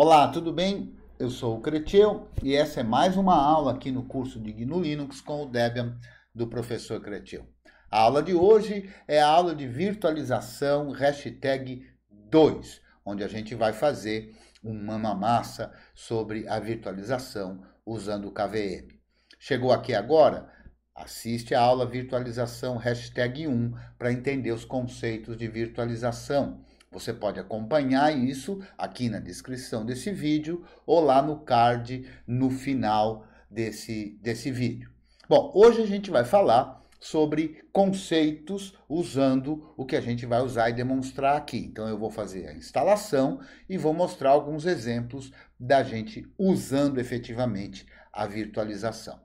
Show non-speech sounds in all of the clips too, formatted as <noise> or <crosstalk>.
Olá, tudo bem? Eu sou o Cretiel e essa é mais uma aula aqui no curso de GNU Linux com o Debian do professor Cretiel. A aula de hoje é a aula de virtualização hashtag 2, onde a gente vai fazer uma mamassa sobre a virtualização usando o KVM. Chegou aqui agora? Assiste a aula virtualização hashtag 1 para entender os conceitos de virtualização você pode acompanhar isso aqui na descrição desse vídeo ou lá no card no final desse, desse vídeo. Bom, hoje a gente vai falar sobre conceitos usando o que a gente vai usar e demonstrar aqui. Então eu vou fazer a instalação e vou mostrar alguns exemplos da gente usando efetivamente a virtualização.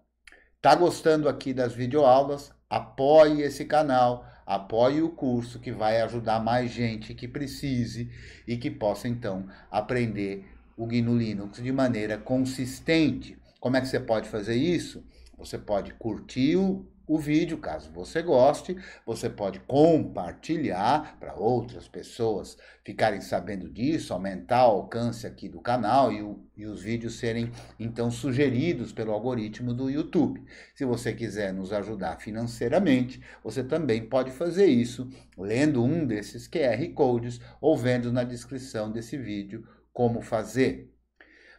Tá gostando aqui das videoaulas? Apoie esse canal, apoie o curso que vai ajudar mais gente que precise e que possa então aprender o GNU Linux de maneira consistente. Como é que você pode fazer isso? Você pode curtir o o vídeo, caso você goste, você pode compartilhar para outras pessoas ficarem sabendo disso, aumentar o alcance aqui do canal e, o, e, os vídeos serem então sugeridos pelo algoritmo do YouTube. Se você quiser nos ajudar financeiramente, você também pode fazer isso lendo um desses QR Codes ou vendo na descrição desse vídeo como fazer.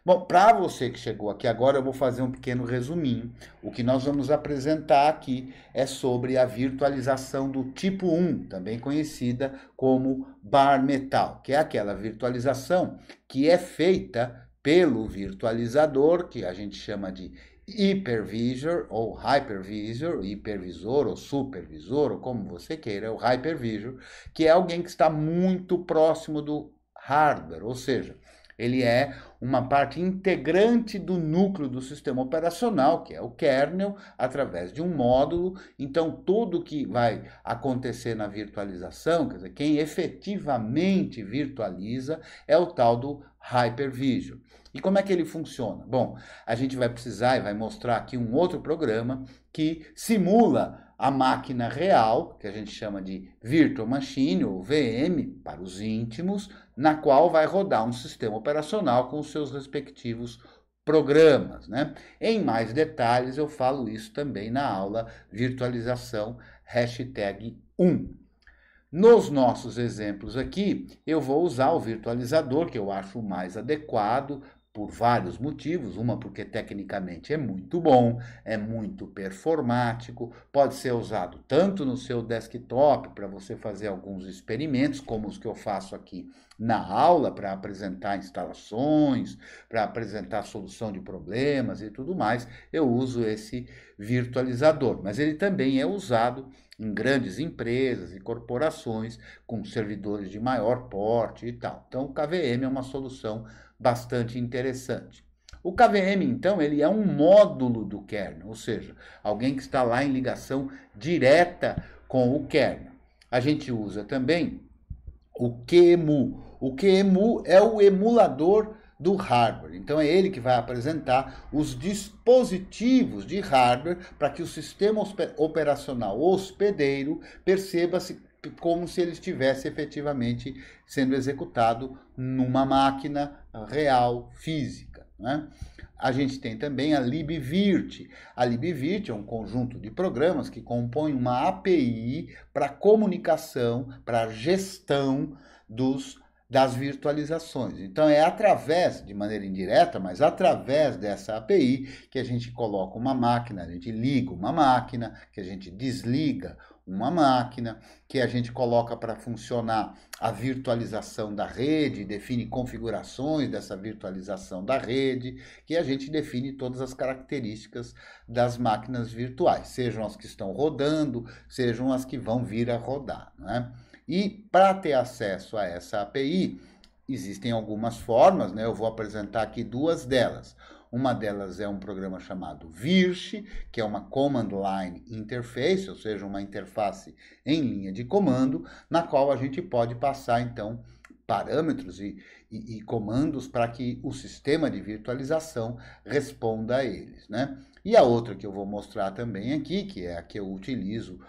Bom, para você que chegou aqui agora, eu vou fazer um pequeno resuminho. O que nós vamos apresentar aqui é sobre a virtualização do tipo 1, também conhecida como bar metal, que é aquela virtualização que é feita pelo virtualizador, que a gente chama de hypervisor ou hypervisor, hipervisor ou supervisor, ou como você queira, o hypervisor, que é alguém que está muito próximo do hardware, ou seja, ele é uma parte integrante do núcleo do sistema operacional, que é o kernel, através de um módulo. Então, tudo que vai acontecer na virtualização, quer dizer, quem efetivamente virtualiza é o tal do Hypervisor. E como é que ele funciona? Bom, a gente vai precisar e vai mostrar aqui um outro programa que simula a máquina real, que a gente chama de Virtual Machine ou VM para os íntimos, na qual vai rodar um sistema operacional com seus respectivos programas. Né? Em mais detalhes, eu falo isso também na aula virtualização hashtag 1. Nos nossos exemplos aqui, eu vou usar o virtualizador, que eu acho mais adequado por vários motivos. Uma, porque tecnicamente é muito bom, é muito performático, pode ser usado tanto no seu desktop para você fazer alguns experimentos, como os que eu faço aqui na aula, para apresentar instalações, para apresentar solução de problemas e tudo mais. Eu uso esse virtualizador, mas ele também é usado em grandes empresas e corporações com servidores de maior porte e tal. Então, o KVM é uma solução bastante interessante. O KVM, então, ele é um módulo do kernel, ou seja, alguém que está lá em ligação direta com o kernel. A gente usa também o QEMU. O QEMU é o emulador do hardware. Então é ele que vai apresentar os dispositivos de hardware para que o sistema operacional hospedeiro perceba se como se ele estivesse efetivamente sendo executado numa máquina real física. Né? A gente tem também a LibVirt. A LibVirt é um conjunto de programas que compõe uma API para comunicação, para gestão dos das virtualizações. Então é através, de maneira indireta, mas através dessa API que a gente coloca uma máquina, a gente liga uma máquina, que a gente desliga uma máquina, que a gente coloca para funcionar a virtualização da rede, define configurações dessa virtualização da rede, que a gente define todas as características das máquinas virtuais, sejam as que estão rodando, sejam as que vão vir a rodar. Né? E para ter acesso a essa API, existem algumas formas, né? eu vou apresentar aqui duas delas. Uma delas é um programa chamado Virt, que é uma Command Line Interface, ou seja, uma interface em linha de comando, na qual a gente pode passar então parâmetros e, e, e comandos para que o sistema de virtualização responda a eles. Né? E a outra que eu vou mostrar também aqui, que é a que eu utilizo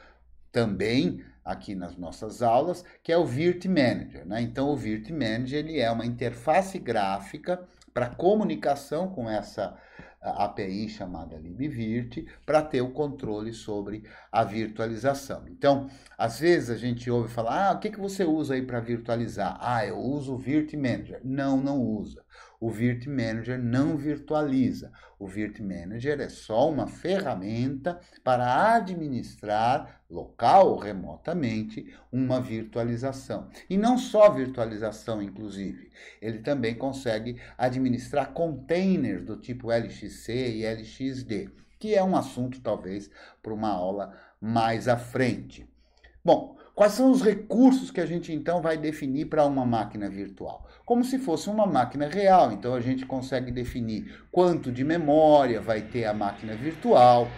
também aqui nas nossas aulas, que é o Virt Manager. Né? Então, o Virt Manager ele é uma interface gráfica para comunicação com essa API chamada LibVirt, para ter o controle sobre a virtualização. Então, às vezes a gente ouve falar, ah, o que, que você usa aí para virtualizar? Ah, eu uso o Virt Manager. Não, não usa. O Virt Manager não virtualiza. O Virt Manager é só uma ferramenta para administrar local ou remotamente uma virtualização. E não só virtualização, inclusive. Ele também consegue administrar containers do tipo LXC e LXD, que é um assunto talvez para uma aula mais à frente. Bom, Quais são os recursos que a gente então vai definir para uma máquina virtual? Como se fosse uma máquina real, então a gente consegue definir quanto de memória vai ter a máquina virtual,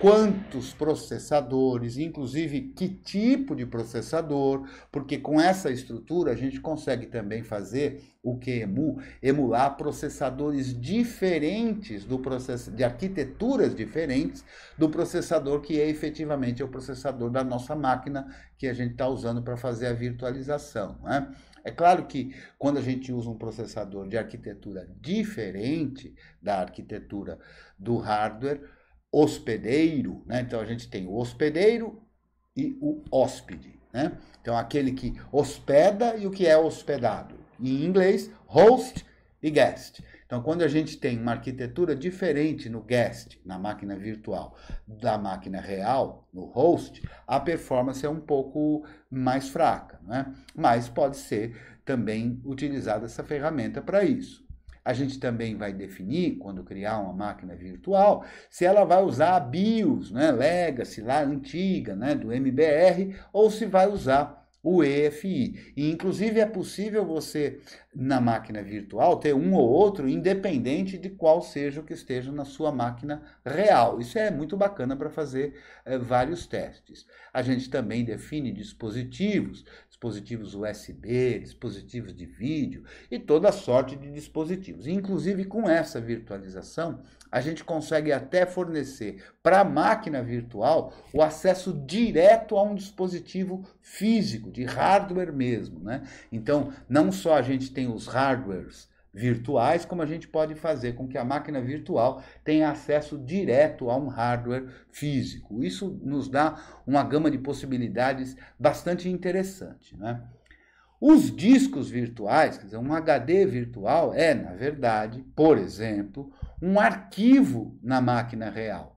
quantos processadores, inclusive que tipo de processador, porque com essa estrutura a gente consegue também fazer o QEMU, emular processadores diferentes do processo de arquiteturas diferentes do processador que é efetivamente o processador da nossa máquina que a gente está usando para fazer a virtualização, né? É claro que quando a gente usa um processador de arquitetura diferente da arquitetura do hardware, hospedeiro, né? Então a gente tem o hospedeiro e o hóspede, né? Então aquele que hospeda e o que é hospedado. Em inglês, host e guest. Então, quando a gente tem uma arquitetura diferente no guest, na máquina virtual, da máquina real, no host, a performance é um pouco mais fraca, né? mas pode ser também utilizada essa ferramenta para isso. A gente também vai definir, quando criar uma máquina virtual, se ela vai usar a BIOS, né, Legacy, lá antiga, né, do MBR, ou se vai usar o EFI. E, inclusive, é possível você, na máquina virtual, ter um ou outro, independente de qual seja o que esteja na sua máquina real. Isso é muito bacana para fazer é, vários testes. A gente também define dispositivos, dispositivos USB, dispositivos de vídeo e toda sorte de dispositivos. Inclusive com essa virtualização, a gente consegue até fornecer para a máquina virtual o acesso direto a um dispositivo físico, de hardware mesmo. Né? Então, não só a gente tem os hardwares virtuais, como a gente pode fazer com que a máquina virtual tenha acesso direto a um hardware físico. Isso nos dá uma gama de possibilidades bastante interessante. Né? Os discos virtuais, quer dizer, um HD virtual é, na verdade, por exemplo, um arquivo na máquina real.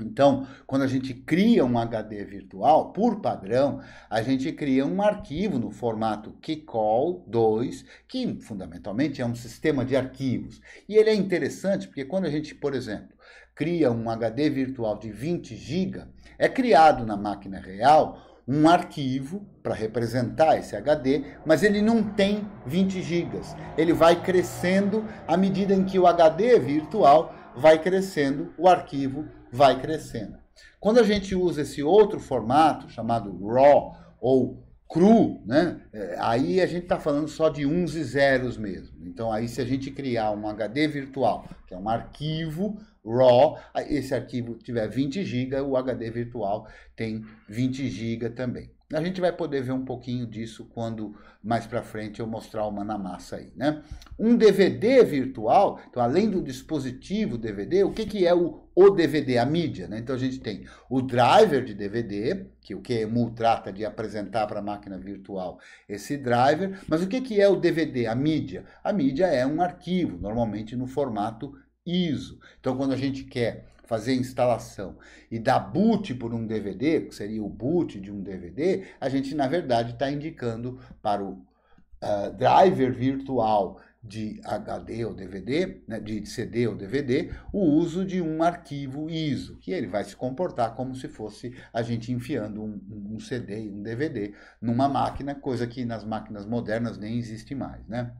Então, quando a gente cria um HD virtual, por padrão, a gente cria um arquivo no formato QCall2, que fundamentalmente é um sistema de arquivos. E ele é interessante porque quando a gente, por exemplo, cria um HD virtual de 20 GB, é criado na máquina real um arquivo para representar esse HD, mas ele não tem 20 GB. Ele vai crescendo à medida em que o HD virtual vai crescendo o arquivo vai crescendo. Quando a gente usa esse outro formato, chamado raw ou cru, né? É, aí a gente está falando só de uns e zeros mesmo. Então, aí se a gente criar um HD virtual, que é um arquivo RAW, esse arquivo tiver 20 GB, o HD virtual tem 20 GB também. A gente vai poder ver um pouquinho disso quando mais para frente eu mostrar uma na massa aí, né? Um DVD virtual, então além do dispositivo DVD, o que, que é o o DVD, a mídia. Né? Então a gente tem o driver de DVD, que o QEMU trata de apresentar para a máquina virtual esse driver. Mas o que, que é o DVD, a mídia? A mídia é um arquivo, normalmente no formato ISO. Então quando a gente quer fazer instalação e dar boot por um DVD, que seria o boot de um DVD, a gente na verdade está indicando para o uh, driver virtual de HD ou DVD, né, de CD ou DVD, o uso de um arquivo ISO, que ele vai se comportar como se fosse a gente enfiando um, um CD e um DVD numa máquina, coisa que nas máquinas modernas nem existe mais, né?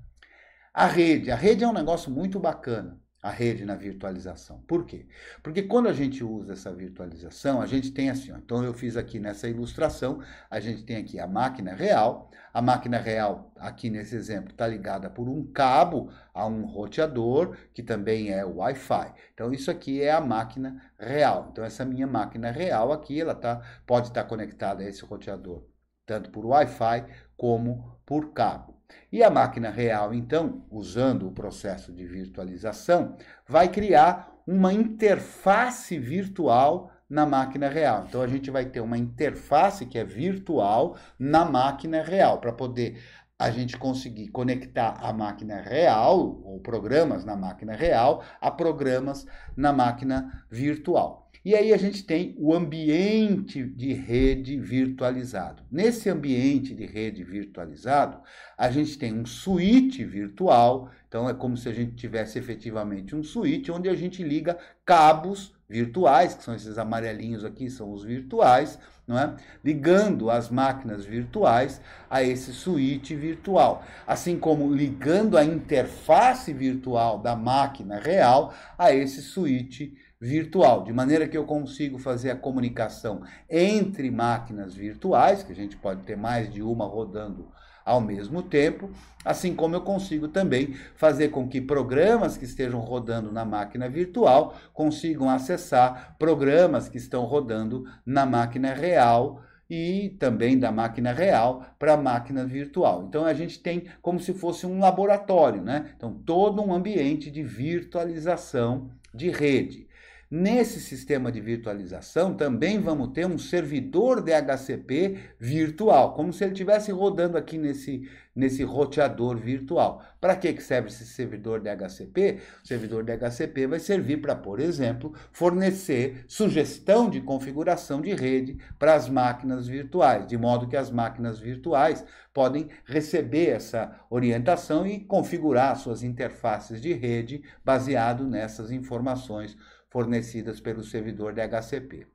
A rede, a rede é um negócio muito bacana a rede na virtualização. Por quê? Porque quando a gente usa essa virtualização, a gente tem assim, ó, então eu fiz aqui nessa ilustração, a gente tem aqui a máquina real, a máquina real aqui nesse exemplo está ligada por um cabo a um roteador, que também é Wi-Fi. Então isso aqui é a máquina real. Então essa minha máquina real aqui, ela tá, pode estar tá conectada a esse roteador, tanto por Wi-Fi como por cabo. E a máquina real, então, usando o processo de virtualização, vai criar uma interface virtual na máquina real. Então a gente vai ter uma interface que é virtual na máquina real para poder a gente conseguir conectar a máquina real ou programas na máquina real a programas na máquina virtual. E aí a gente tem o ambiente de rede virtualizado. Nesse ambiente de rede virtualizado, a gente tem um suíte virtual, então é como se a gente tivesse efetivamente um suíte onde a gente liga cabos virtuais, que são esses amarelinhos aqui, são os virtuais, não é? Ligando as máquinas virtuais a esse suíte virtual, assim como ligando a interface virtual da máquina real a esse suíte virtual virtual, de maneira que eu consigo fazer a comunicação entre máquinas virtuais, que a gente pode ter mais de uma rodando ao mesmo tempo, assim como eu consigo também fazer com que programas que estejam rodando na máquina virtual consigam acessar programas que estão rodando na máquina real e também da máquina real para a máquina virtual. Então a gente tem como se fosse um laboratório, né? Então todo um ambiente de virtualização de rede. Nesse sistema de virtualização, também vamos ter um servidor DHCP virtual, como se ele estivesse rodando aqui nesse, nesse roteador virtual. Para que, que serve esse servidor DHCP? O servidor DHCP vai servir para, por exemplo, fornecer sugestão de configuração de rede para as máquinas virtuais, de modo que as máquinas virtuais podem receber essa orientação e configurar suas interfaces de rede baseado nessas informações fornecidas pelo servidor de HCP.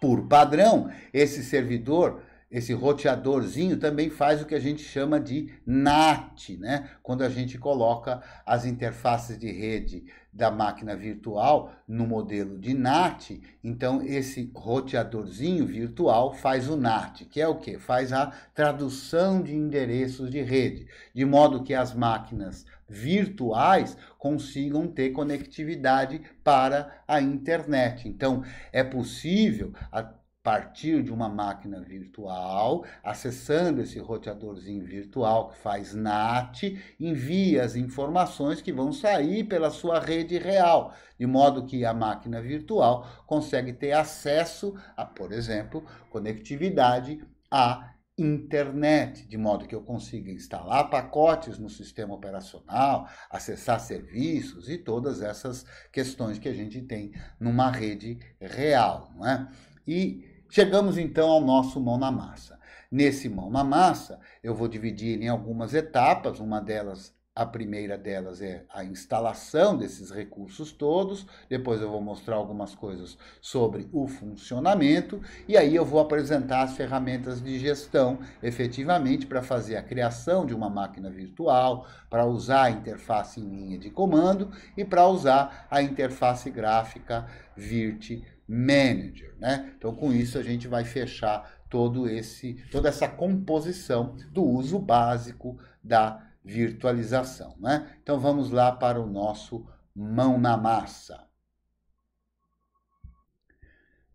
Por padrão, esse servidor esse roteadorzinho também faz o que a gente chama de NAT, né? Quando a gente coloca as interfaces de rede da máquina virtual no modelo de NAT, então esse roteadorzinho virtual faz o NAT, que é o que? Faz a tradução de endereços de rede, de modo que as máquinas virtuais consigam ter conectividade para a internet. Então, é possível a partir de uma máquina virtual, acessando esse roteadorzinho virtual que faz NAT, envia as informações que vão sair pela sua rede real, de modo que a máquina virtual consegue ter acesso a, por exemplo, conectividade à internet, de modo que eu consiga instalar pacotes no sistema operacional, acessar serviços e todas essas questões que a gente tem numa rede real, não é? E chegamos então ao nosso mão na massa. Nesse mão na massa, eu vou dividir ele em algumas etapas, uma delas a primeira delas é a instalação desses recursos todos, depois eu vou mostrar algumas coisas sobre o funcionamento e aí eu vou apresentar as ferramentas de gestão efetivamente para fazer a criação de uma máquina virtual, para usar a interface em linha de comando e para usar a interface gráfica virt manager, né? Então com isso a gente vai fechar todo esse toda essa composição do uso básico da virtualização. Né? Então vamos lá para o nosso mão na massa.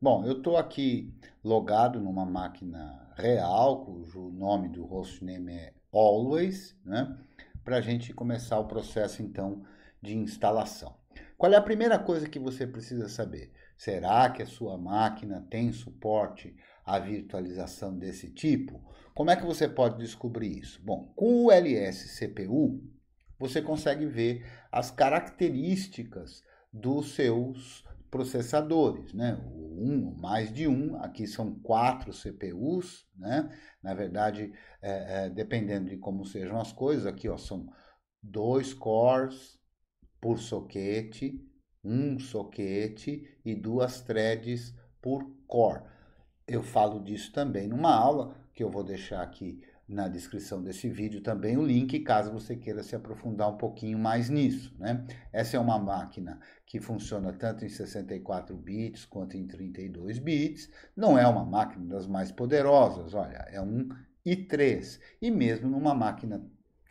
Bom, eu estou aqui logado numa máquina real, cujo nome do hostname é Always, né? para a gente começar o processo então de instalação. Qual é a primeira coisa que você precisa saber? Será que a sua máquina tem suporte à virtualização desse tipo? Como é que você pode descobrir isso? Bom, com o LSCPU, você consegue ver as características dos seus processadores, né? Um, mais de um, aqui são quatro CPUs, né? Na verdade, é, é, dependendo de como sejam as coisas, aqui ó, são dois cores por soquete, um soquete e duas threads por core. Eu falo disso também numa aula, que eu vou deixar aqui na descrição desse vídeo também o link, caso você queira se aprofundar um pouquinho mais nisso. Né? Essa é uma máquina que funciona tanto em 64 bits quanto em 32 bits. Não é uma máquina das mais poderosas, olha, é um i3. E mesmo numa máquina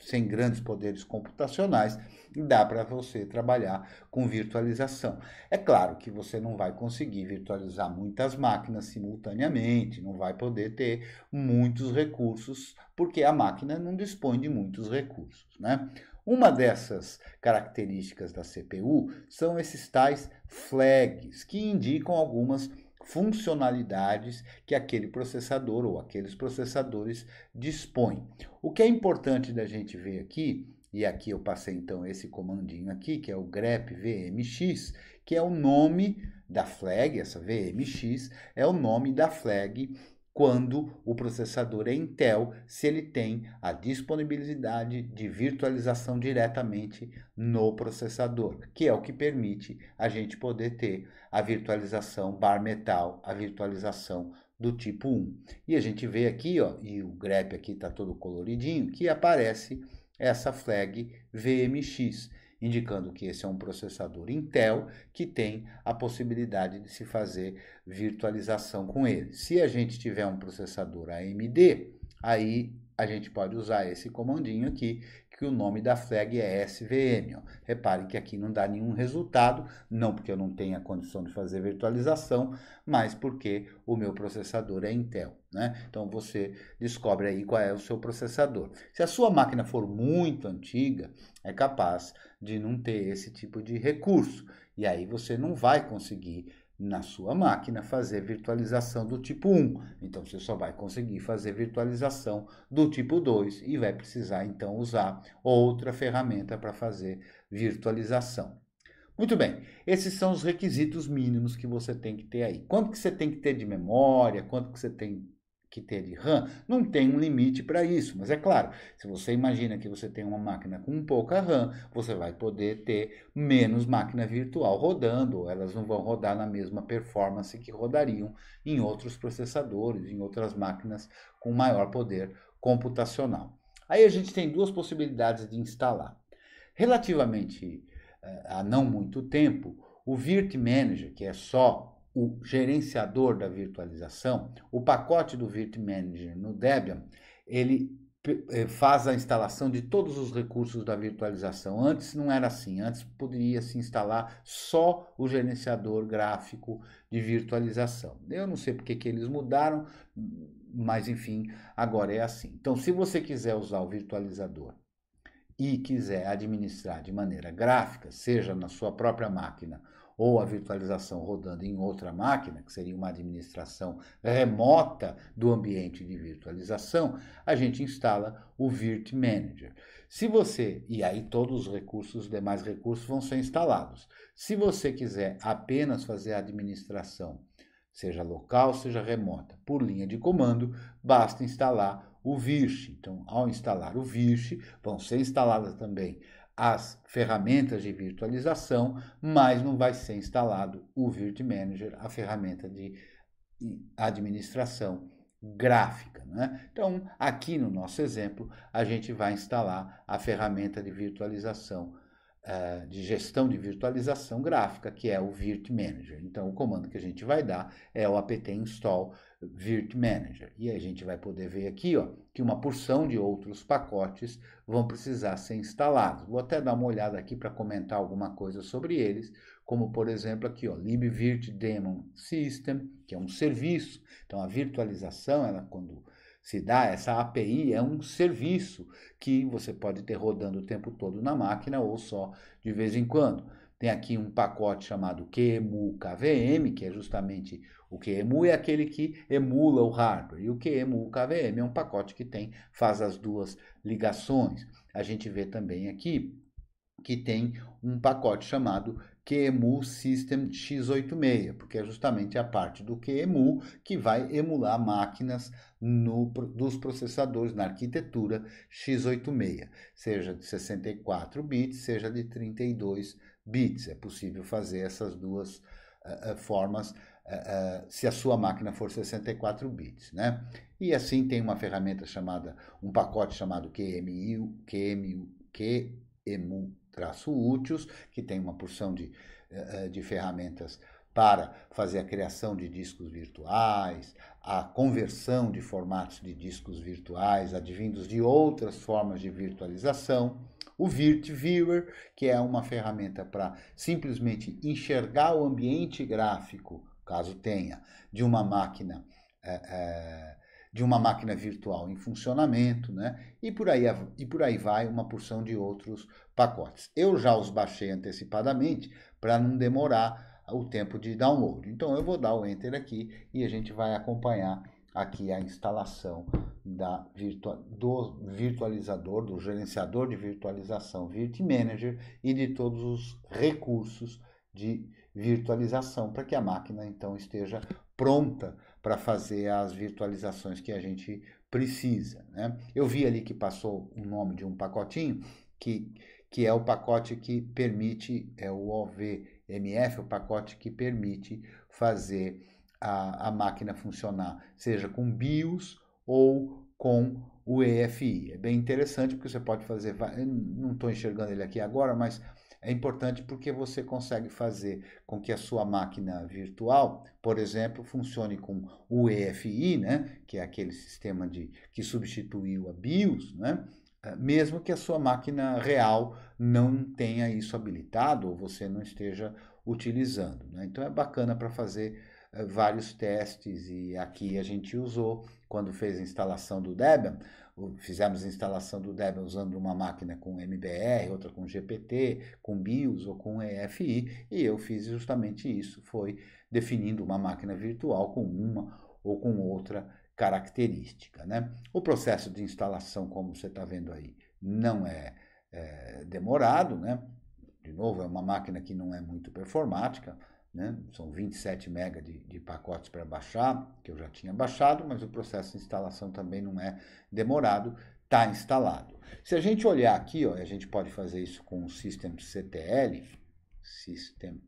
sem grandes poderes computacionais, dá para você trabalhar com virtualização. É claro que você não vai conseguir virtualizar muitas máquinas simultaneamente, não vai poder ter muitos recursos, porque a máquina não dispõe de muitos recursos, né? Uma dessas características da CPU são esses tais flags que indicam algumas funcionalidades que aquele processador ou aqueles processadores dispõem. O que é importante da gente ver aqui, e aqui eu passei então esse comandinho aqui, que é o grep vmx, que é o nome da flag, essa vmx é o nome da flag quando o processador é Intel, se ele tem a disponibilidade de virtualização diretamente no processador, que é o que permite a gente poder ter a virtualização bar metal, a virtualização do tipo 1. E a gente vê aqui, ó, e o grep aqui está todo coloridinho, que aparece essa flag VMX indicando que esse é um processador Intel que tem a possibilidade de se fazer virtualização com ele. Se a gente tiver um processador AMD, aí a gente pode usar esse comandinho aqui que o nome da flag é SVM. Ó. Repare que aqui não dá nenhum resultado, não porque eu não tenha condição de fazer virtualização, mas porque o meu processador é Intel. Né? Então você descobre aí qual é o seu processador. Se a sua máquina for muito antiga, é capaz de não ter esse tipo de recurso. E aí você não vai conseguir na sua máquina fazer virtualização do tipo 1. Então você só vai conseguir fazer virtualização do tipo 2 e vai precisar então usar outra ferramenta para fazer virtualização. Muito bem, esses são os requisitos mínimos que você tem que ter aí. Quanto que você tem que ter de memória, quanto que você tem que ter de RAM. Não tem um limite para isso, mas é claro, se você imagina que você tem uma máquina com pouca RAM, você vai poder ter menos máquina virtual rodando, elas não vão rodar na mesma performance que rodariam em outros processadores, em outras máquinas com maior poder computacional. Aí a gente tem duas possibilidades de instalar. Relativamente eh, a não muito tempo, o Virt Manager, que é só o gerenciador da virtualização, o pacote do Virt Manager no Debian, ele eh, faz a instalação de todos os recursos da virtualização. Antes não era assim, antes poderia se instalar só o gerenciador gráfico de virtualização. Eu não sei porque que eles mudaram, mas enfim, agora é assim. Então, se você quiser usar o virtualizador e quiser administrar de maneira gráfica, seja na sua própria máquina ou a virtualização rodando em outra máquina, que seria uma administração remota do ambiente de virtualização, a gente instala o Virt Manager. Se você, e aí todos os recursos, os demais recursos vão ser instalados. Se você quiser apenas fazer a administração, seja local, seja remota, por linha de comando, basta instalar o Virt. Então, ao instalar o Virt, vão ser instaladas também as ferramentas de virtualização, mas não vai ser instalado o Virt Manager, a ferramenta de administração gráfica. Né? Então, aqui no nosso exemplo, a gente vai instalar a ferramenta de virtualização, uh, de gestão de virtualização gráfica, que é o Virt Manager. Então, o comando que a gente vai dar é o apt install Virt Manager. E a gente vai poder ver aqui ó, que uma porção de outros pacotes vão precisar ser instalados. Vou até dar uma olhada aqui para comentar alguma coisa sobre eles, como por exemplo aqui, ó, LibVirt Daemon System, que é um serviço. Então a virtualização, ela quando se dá essa API é um serviço que você pode ter rodando o tempo todo na máquina ou só de vez em quando. Tem aqui um pacote chamado QEMU KVM, que é justamente o QEMU é aquele que emula o hardware e o QEMU KVM é um pacote que tem faz as duas ligações. A gente vê também aqui que tem um pacote chamado QEMU System x86, porque é justamente a parte do QEMU que vai emular máquinas no, dos processadores na arquitetura x86, seja de 64 bits, seja de 32 bits. É possível fazer essas duas uh, formas uh, se a sua máquina for 64 bits, né? E assim tem uma ferramenta chamada, um pacote chamado QMU, QMU, qemu úteis, que tem uma porção de, uh, de ferramentas para fazer a criação de discos virtuais, a conversão de formatos de discos virtuais advindos de outras formas de virtualização, o Virt Viewer, que é uma ferramenta para simplesmente enxergar o ambiente gráfico caso tenha, de uma máquina é, é, de uma máquina virtual em funcionamento, né? E por, aí, e por aí vai uma porção de outros pacotes. Eu já os baixei antecipadamente para não demorar o tempo de download. Então eu vou dar o enter aqui e a gente vai acompanhar aqui a instalação da virtua, do virtualizador, do gerenciador de virtualização, Virt Manager e de todos os recursos de virtualização, para que a máquina então esteja pronta para fazer as virtualizações que a gente precisa. Né? Eu vi ali que passou o nome de um pacotinho, que, que é o pacote que permite, é o OVMF, o pacote que permite fazer a, a máquina funcionar, seja com BIOS ou com o EFI. É bem interessante porque você pode fazer, não estou enxergando ele aqui agora, mas é importante porque você consegue fazer com que a sua máquina virtual, por exemplo, funcione com o EFI, né, que é aquele sistema de, que substituiu a BIOS, né, eh, mesmo que a sua máquina real não tenha isso habilitado ou você não esteja utilizando. Né? Então é bacana para fazer eh, vários testes e aqui a gente usou quando fez a instalação do Debian fizemos a instalação do Debian usando uma máquina com MBR, outra com GPT, com BIOS ou com EFI, e eu fiz justamente isso, foi definindo uma máquina virtual com uma ou com outra característica. Né? O processo de instalação, como você está vendo aí, não é, é demorado, né? de novo, é uma máquina que não é muito performática, né? são 27 mega de, de pacotes para baixar, que eu já tinha baixado, mas o processo de instalação também não é demorado, está instalado. Se a gente olhar aqui, ó, a gente pode fazer isso com o System CTL, System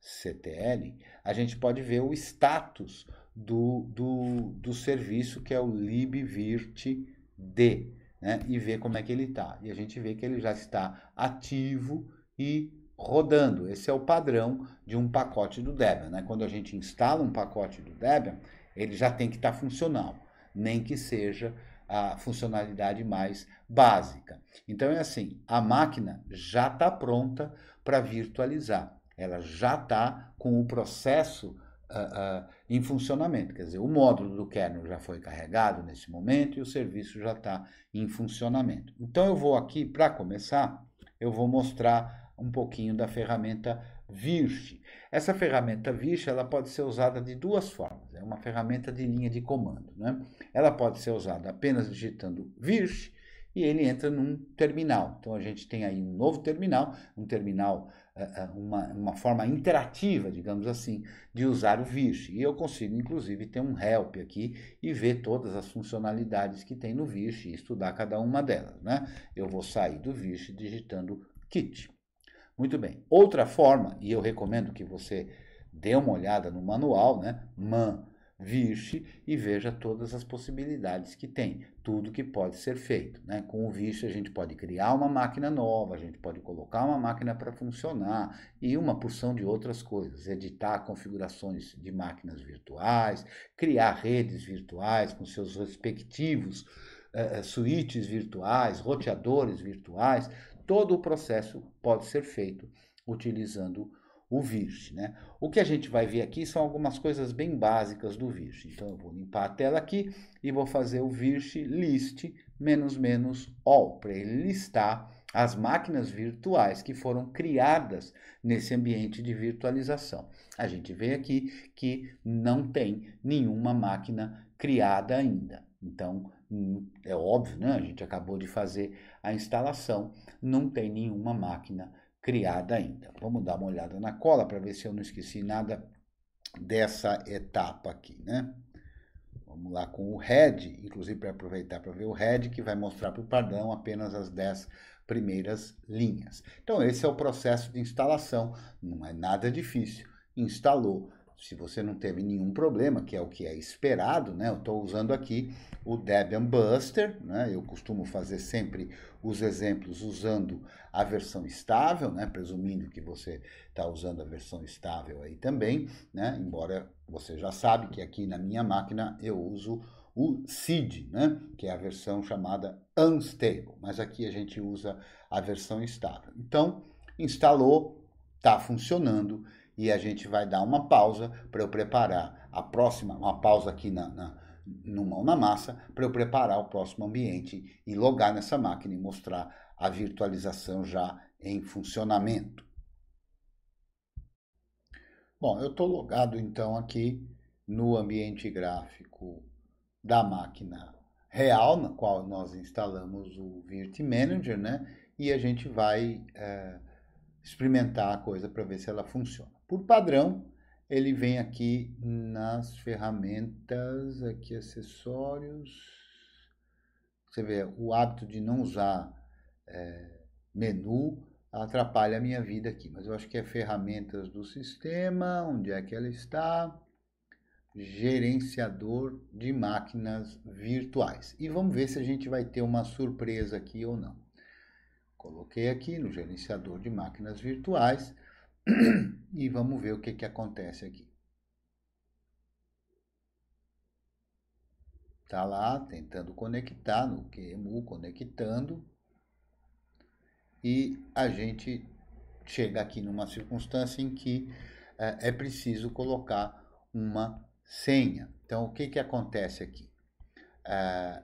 CTL, a gente pode ver o status do, do, do serviço que é o libvirt-d, né? e ver como é que ele está. E a gente vê que ele já está ativo e rodando. Esse é o padrão de um pacote do Debian. Né? Quando a gente instala um pacote do Debian, ele já tem que estar tá funcional, nem que seja a funcionalidade mais básica. Então é assim, a máquina já está pronta para virtualizar. Ela já está com o processo Uh, uh, em funcionamento. Quer dizer, o módulo do kernel já foi carregado nesse momento e o serviço já está em funcionamento. Então eu vou aqui, para começar, eu vou mostrar um pouquinho da ferramenta Virge. Essa ferramenta Virge ela pode ser usada de duas formas. É uma ferramenta de linha de comando. Né? Ela pode ser usada apenas digitando Virge e ele entra num terminal. Então a gente tem aí um novo terminal, um terminal, eh, eh, uma, uma forma interativa, digamos assim, de usar o Virch. E eu consigo, inclusive, ter um help aqui e ver todas as funcionalidades que tem no Virch e estudar cada uma delas. Né? Eu vou sair do Virch digitando kit. Muito bem. Outra forma, e eu recomendo que você dê uma olhada no manual, né? Man, vixe, e veja todas as possibilidades que tem, tudo que pode ser feito. Né? Com o vixe, a gente pode criar uma máquina nova, a gente pode colocar uma máquina para funcionar e uma porção de outras coisas. Editar configurações de máquinas virtuais, criar redes virtuais com seus respectivos. Uh, suítes virtuais, roteadores virtuais, todo o processo pode ser feito utilizando o Virt. Né? O que a gente vai ver aqui são algumas coisas bem básicas do Virt. Então eu vou limpar a tela aqui e vou fazer o Virt list menos menos all para ele listar as máquinas virtuais que foram criadas nesse ambiente de virtualização. A gente vê aqui que não tem nenhuma máquina criada ainda. Então, hum, é óbvio, né? A gente acabou de fazer a instalação não tem nenhuma máquina criada ainda. Vamos dar uma olhada na cola para ver se eu não esqueci nada dessa etapa aqui, né? Vamos lá com o RED, inclusive para aproveitar para ver o RED, que vai mostrar para o Pardão apenas as 10 primeiras linhas. Então, esse é o processo de instalação, não é nada difícil. Instalou, se você não teve nenhum problema, que é o que é esperado, né? Eu estou usando aqui o Debian Buster, né? Eu costumo fazer sempre os exemplos usando a versão estável, né? Presumindo que você está usando a versão estável aí também, né? Embora você já sabe que aqui na minha máquina eu uso o SID, né? que é a versão chamada unstable, mas aqui a gente usa a versão estável. Então, instalou, está funcionando, e a gente vai dar uma pausa para eu preparar a próxima, uma pausa aqui na, na no mão na massa, para eu preparar o próximo ambiente e logar nessa máquina e mostrar a virtualização já em funcionamento. Bom, eu estou logado então aqui no ambiente gráfico da máquina real, na qual nós instalamos o Virt Manager, né? E a gente vai é, experimentar a coisa para ver se ela funciona. Por padrão, ele vem aqui nas ferramentas, aqui acessórios. Você vê, o hábito de não usar é, menu atrapalha a minha vida aqui. Mas eu acho que é ferramentas do sistema, onde é que ela está. Gerenciador de máquinas virtuais. E vamos ver se a gente vai ter uma surpresa aqui ou não. Coloquei aqui no gerenciador de máquinas virtuais e vamos ver o que, que acontece aqui. Tá lá tentando conectar no QEMU, conectando. E a gente chega aqui numa circunstância em que é, é preciso colocar uma senha. Então, o que, que acontece aqui? É,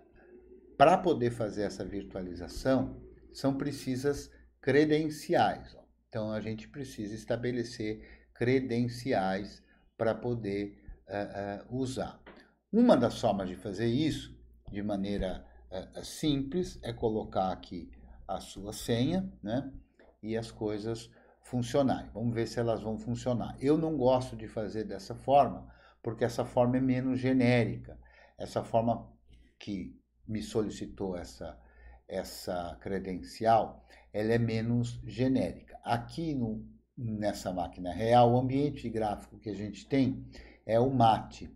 Para poder fazer essa virtualização, são precisas credenciais. Então a gente precisa estabelecer credenciais para poder uh, uh, usar. Uma das formas de fazer isso, de maneira uh, simples, é colocar aqui a sua senha né, e as coisas funcionarem. Vamos ver se elas vão funcionar. Eu não gosto de fazer dessa forma, porque essa forma é menos genérica. Essa forma que me solicitou essa, essa credencial, ela é menos genérica aqui no, nessa máquina real, o ambiente gráfico que a gente tem é o mate.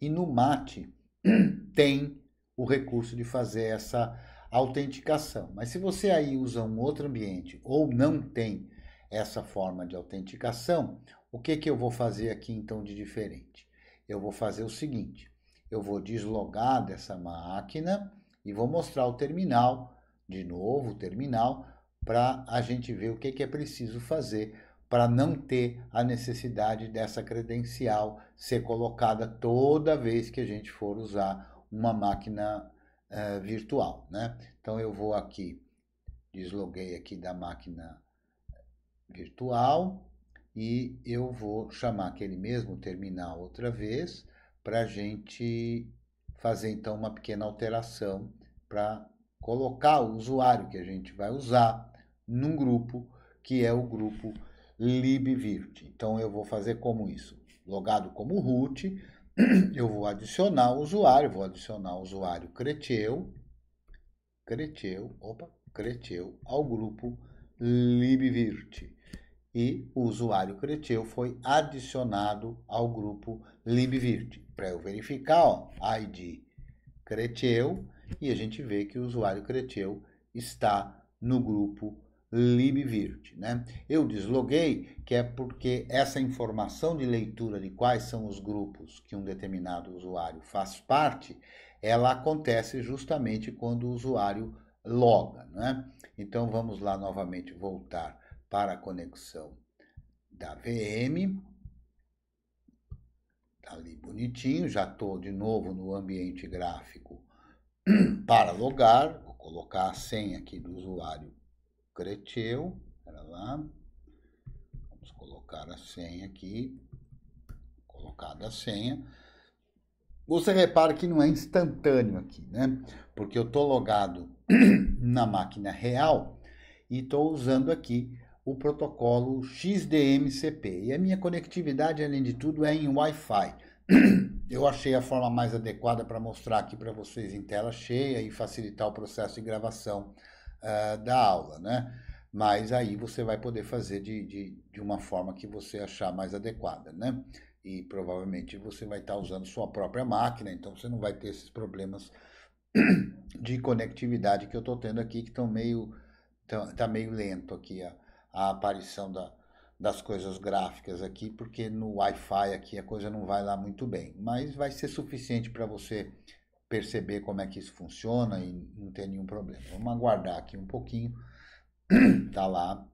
E no mate <clears throat> tem o recurso de fazer essa autenticação. Mas se você aí usa um outro ambiente ou não tem essa forma de autenticação, o que, que eu vou fazer aqui então de diferente? Eu vou fazer o seguinte: eu vou deslogar dessa máquina e vou mostrar o terminal, de novo o terminal, para a gente ver o que, que é preciso fazer para não ter a necessidade dessa credencial ser colocada toda vez que a gente for usar uma máquina uh, virtual. Né? Então eu vou aqui, desloguei aqui da máquina virtual e eu vou chamar aquele mesmo terminal outra vez para a gente fazer então uma pequena alteração para colocar o usuário que a gente vai usar, num grupo que é o grupo libvirt. Então eu vou fazer como isso, logado como root, <clears throat> eu vou adicionar o usuário, vou adicionar o usuário creteu, creteu, opa, creteu ao grupo libvirt. E o usuário creteu foi adicionado ao grupo libvirt. Para eu verificar, ó, ID creteu e a gente vê que o usuário creteu está no grupo libvirt. Né? Eu desloguei, que é porque essa informação de leitura de quais são os grupos que um determinado usuário faz parte, ela acontece justamente quando o usuário loga. Né? Então vamos lá novamente voltar para a conexão da VM. Está ali bonitinho, já estou de novo no ambiente gráfico <clears throat> para logar. Vou colocar a senha aqui do usuário Creteu, lá. Vamos colocar a senha aqui. Colocada a senha. Você repara que não é instantâneo aqui, né? Porque eu estou logado <clears throat> na máquina real e estou usando aqui o protocolo XDMCP. E a minha conectividade, além de tudo, é em Wi-Fi. <clears throat> Eu achei a forma mais adequada para mostrar aqui para vocês em tela cheia e facilitar o processo de gravação uh, da aula, né? Mas aí você vai poder fazer de, de, de uma forma que você achar mais adequada, né? E provavelmente você vai estar tá usando sua própria máquina, então você não vai ter esses problemas <clears throat> de conectividade que eu estou tendo aqui, que estão meio tá, tá, meio lento aqui a, a aparição da, das coisas gráficas aqui, porque no Wi-Fi aqui a coisa não vai lá muito bem, mas vai ser suficiente para você perceber como é que isso funciona e não ter nenhum problema. Vamos aguardar aqui um pouquinho. <clears throat> Tá lá,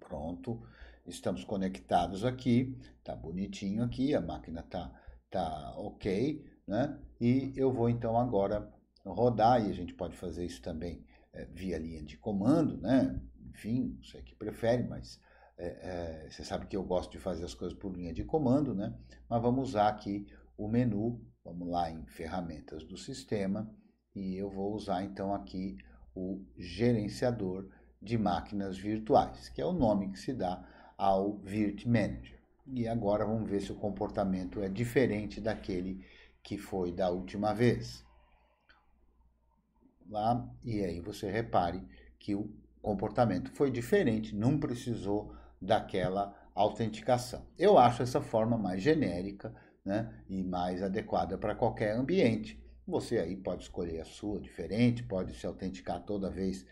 pronto. Estamos conectados aqui, tá bonitinho aqui, a máquina tá, tá ok, né? E eu vou então agora rodar, e a gente pode fazer isso também é, via linha de comando, né? Enfim, você que prefere, mas é, é, você sabe que eu gosto de fazer as coisas por linha de comando, né? Mas vamos usar aqui o menu Vamos lá em ferramentas do sistema e eu vou usar então aqui o gerenciador de máquinas virtuais, que é o nome que se dá ao Virt Manager. E agora vamos ver se o comportamento é diferente daquele que foi da última vez. Lá, e aí você repare que o comportamento foi diferente, não precisou daquela autenticação. Eu acho essa forma mais genérica né, e mais adequada para qualquer ambiente. Você aí pode escolher a sua diferente, pode se autenticar toda vez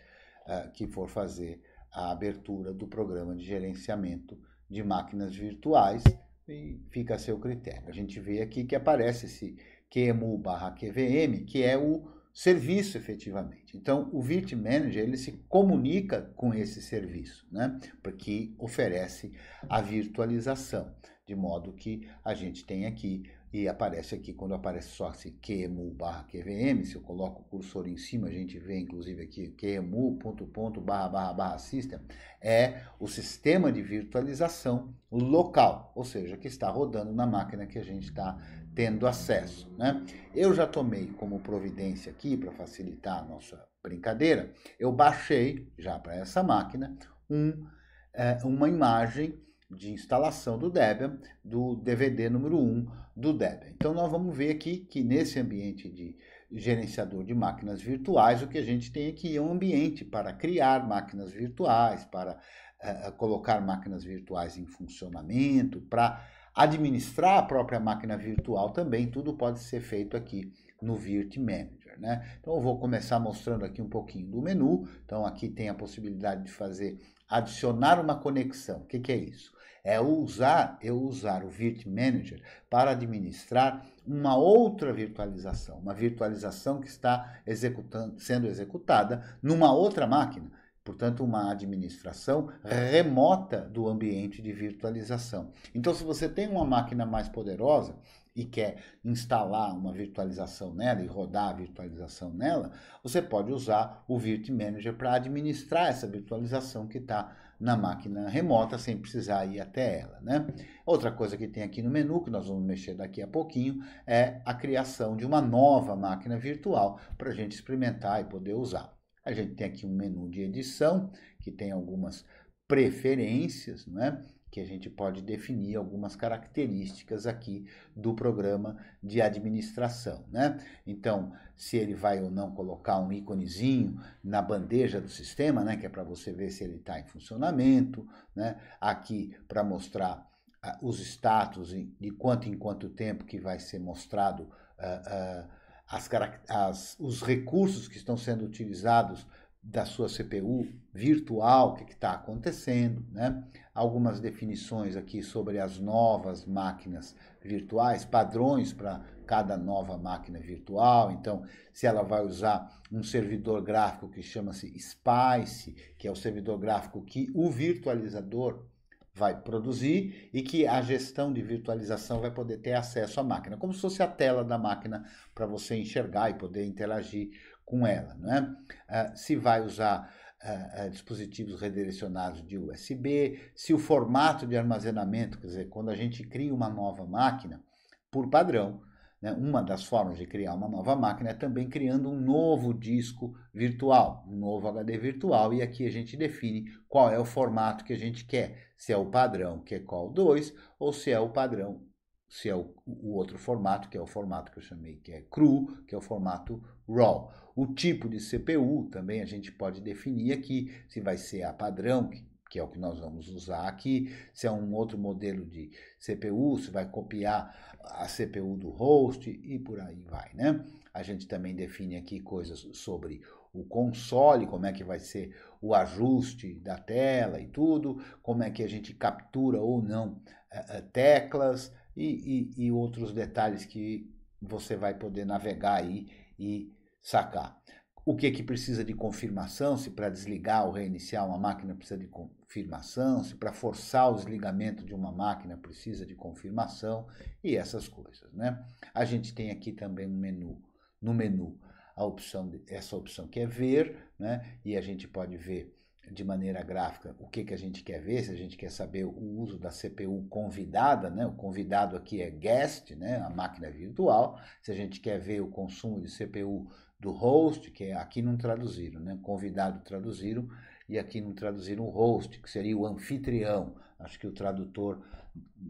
uh, que for fazer a abertura do programa de gerenciamento de máquinas virtuais e fica a seu critério. A gente vê aqui que aparece esse QEMU QVM, que é o serviço efetivamente. Então, o Virt Manager ele se comunica com esse serviço, né? Porque oferece a virtualização de modo que a gente tem aqui e aparece aqui quando aparece só assim QEMU barra QVM, se eu coloco o cursor em cima, a gente vê inclusive aqui QEMU ponto ponto barra barra barra system, é o sistema de virtualização local, ou seja, que está rodando na máquina que a gente está tendo acesso, né? Eu já tomei como providência aqui para facilitar a nossa brincadeira, eu baixei já para essa máquina um, é, uma imagem de instalação do Debian, do DVD número 1 do Debian. Então nós vamos ver aqui que nesse ambiente de gerenciador de máquinas virtuais, o que a gente tem aqui é um ambiente para criar máquinas virtuais, para uh, colocar máquinas virtuais em funcionamento, para administrar a própria máquina virtual também, tudo pode ser feito aqui no Virt Manager, né? Então eu vou começar mostrando aqui um pouquinho do menu. Então aqui tem a possibilidade de fazer adicionar uma conexão. O que, que é isso? é usar, eu usar o Virt Manager para administrar uma outra virtualização, uma virtualização que está executando, sendo executada numa outra máquina, portanto, uma administração remota do ambiente de virtualização. Então, se você tem uma máquina mais poderosa e quer instalar uma virtualização nela e rodar a virtualização nela, você pode usar o Virt Manager para administrar essa virtualização que está na máquina remota sem precisar ir até ela, né? Outra coisa que tem aqui no menu, que nós vamos mexer daqui a pouquinho, é a criação de uma nova máquina virtual para a gente experimentar e poder usar. A gente tem aqui um menu de edição, que tem algumas preferências, né? que a gente pode definir algumas características aqui do programa de administração, né? Então, se ele vai ou não colocar um íconezinho na bandeja do sistema, né, que é para você ver se ele está em funcionamento, né? Aqui para mostrar uh, os status de quanto em quanto tempo que vai ser mostrado uh, uh, as, as, os recursos que estão sendo utilizados da sua CPU virtual, o que está acontecendo, né? Algumas definições aqui sobre as novas máquinas virtuais, padrões para cada nova máquina virtual. Então, se ela vai usar um servidor gráfico que chama-se Spice, que é o servidor gráfico que o virtualizador vai produzir e que a gestão de virtualização vai poder ter acesso à máquina, como se fosse a tela da máquina para você enxergar e poder interagir com ela. Né? Ah, se vai usar ah, ah, dispositivos redirecionados de USB, se o formato de armazenamento, quer dizer, quando a gente cria uma nova máquina, por padrão, né, uma das formas de criar uma nova máquina é também criando um novo disco virtual, um novo HD virtual, e aqui a gente define qual é o formato que a gente quer, se é o padrão que é qual 2 ou se é o padrão se é o, o, outro formato, que é o formato que eu chamei, que é cru, que é o formato RAW. O tipo de CPU também a gente pode definir aqui, se vai ser a padrão, que é o que nós vamos usar aqui, se é um outro modelo de CPU, se vai copiar a CPU do host e por aí vai, né? A gente também define aqui coisas sobre o console, como é que vai ser o ajuste da tela e tudo, como é que a gente captura ou não eh, eh, teclas e, e, e outros detalhes que você vai poder navegar aí e sacar. O que é que precisa de confirmação, se para desligar ou reiniciar uma máquina precisa de confirmação, se para forçar o desligamento de uma máquina precisa de confirmação e essas coisas, né? A gente tem aqui também um menu, no menu a opção essa opção que é ver, né? E a gente pode ver de maneira gráfica o que, que a gente quer ver, se a gente quer saber o uso da CPU convidada, né? o convidado aqui é guest, né? a máquina virtual, se a gente quer ver o consumo de CPU do host, que é aqui não traduziram, né? Convidado traduziram e aqui não traduziram o host, que seria o anfitrião. Acho que o tradutor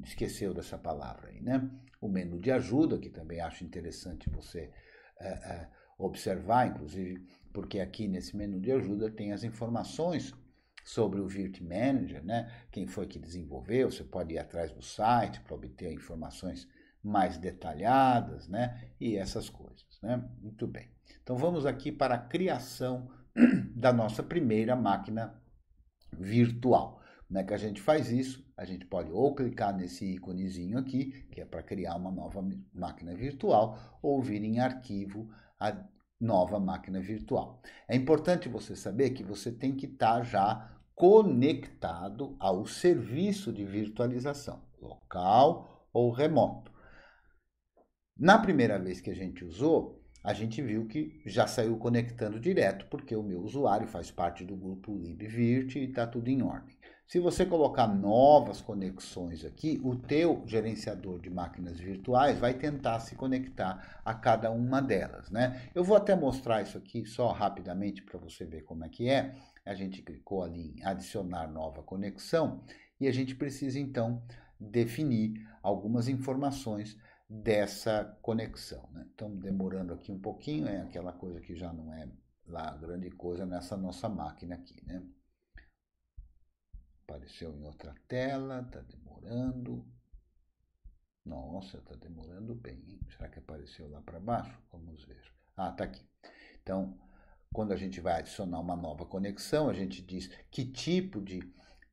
esqueceu dessa palavra aí, né? O menu de ajuda, que também acho interessante você é, é, observar, inclusive, porque aqui nesse menu de ajuda tem as informações sobre o Virt Manager, né? Quem foi que desenvolveu? Você pode ir atrás do site para obter informações mais detalhadas, né? E essas coisas, né? Muito bem. Então vamos aqui para a criação <clears throat> da nossa primeira máquina virtual. Como é né? que a gente faz isso? A gente pode ou clicar nesse íconezinho aqui, que é para criar uma nova máquina virtual, ou vir em arquivo a nova máquina virtual. É importante você saber que você tem que estar tá já conectado ao serviço de virtualização, local ou remoto. Na primeira vez que a gente usou, a gente viu que já saiu conectando direto, porque o meu usuário faz parte do grupo libvirt e está tudo em ordem. Se você colocar novas conexões aqui, o teu gerenciador de máquinas virtuais vai tentar se conectar a cada uma delas, né? Eu vou até mostrar isso aqui só rapidamente para você ver como é que é. A gente clicou ali em adicionar nova conexão e a gente precisa então definir algumas informações dessa conexão. Né? Então, demorando aqui um pouquinho, é aquela coisa que já não é lá grande coisa nessa nossa máquina aqui. Né? Apareceu em outra tela, está demorando. Nossa, está demorando bem. Será que apareceu lá para baixo? Vamos ver. Ah, está aqui. Então, quando a gente vai adicionar uma nova conexão, a gente diz que tipo de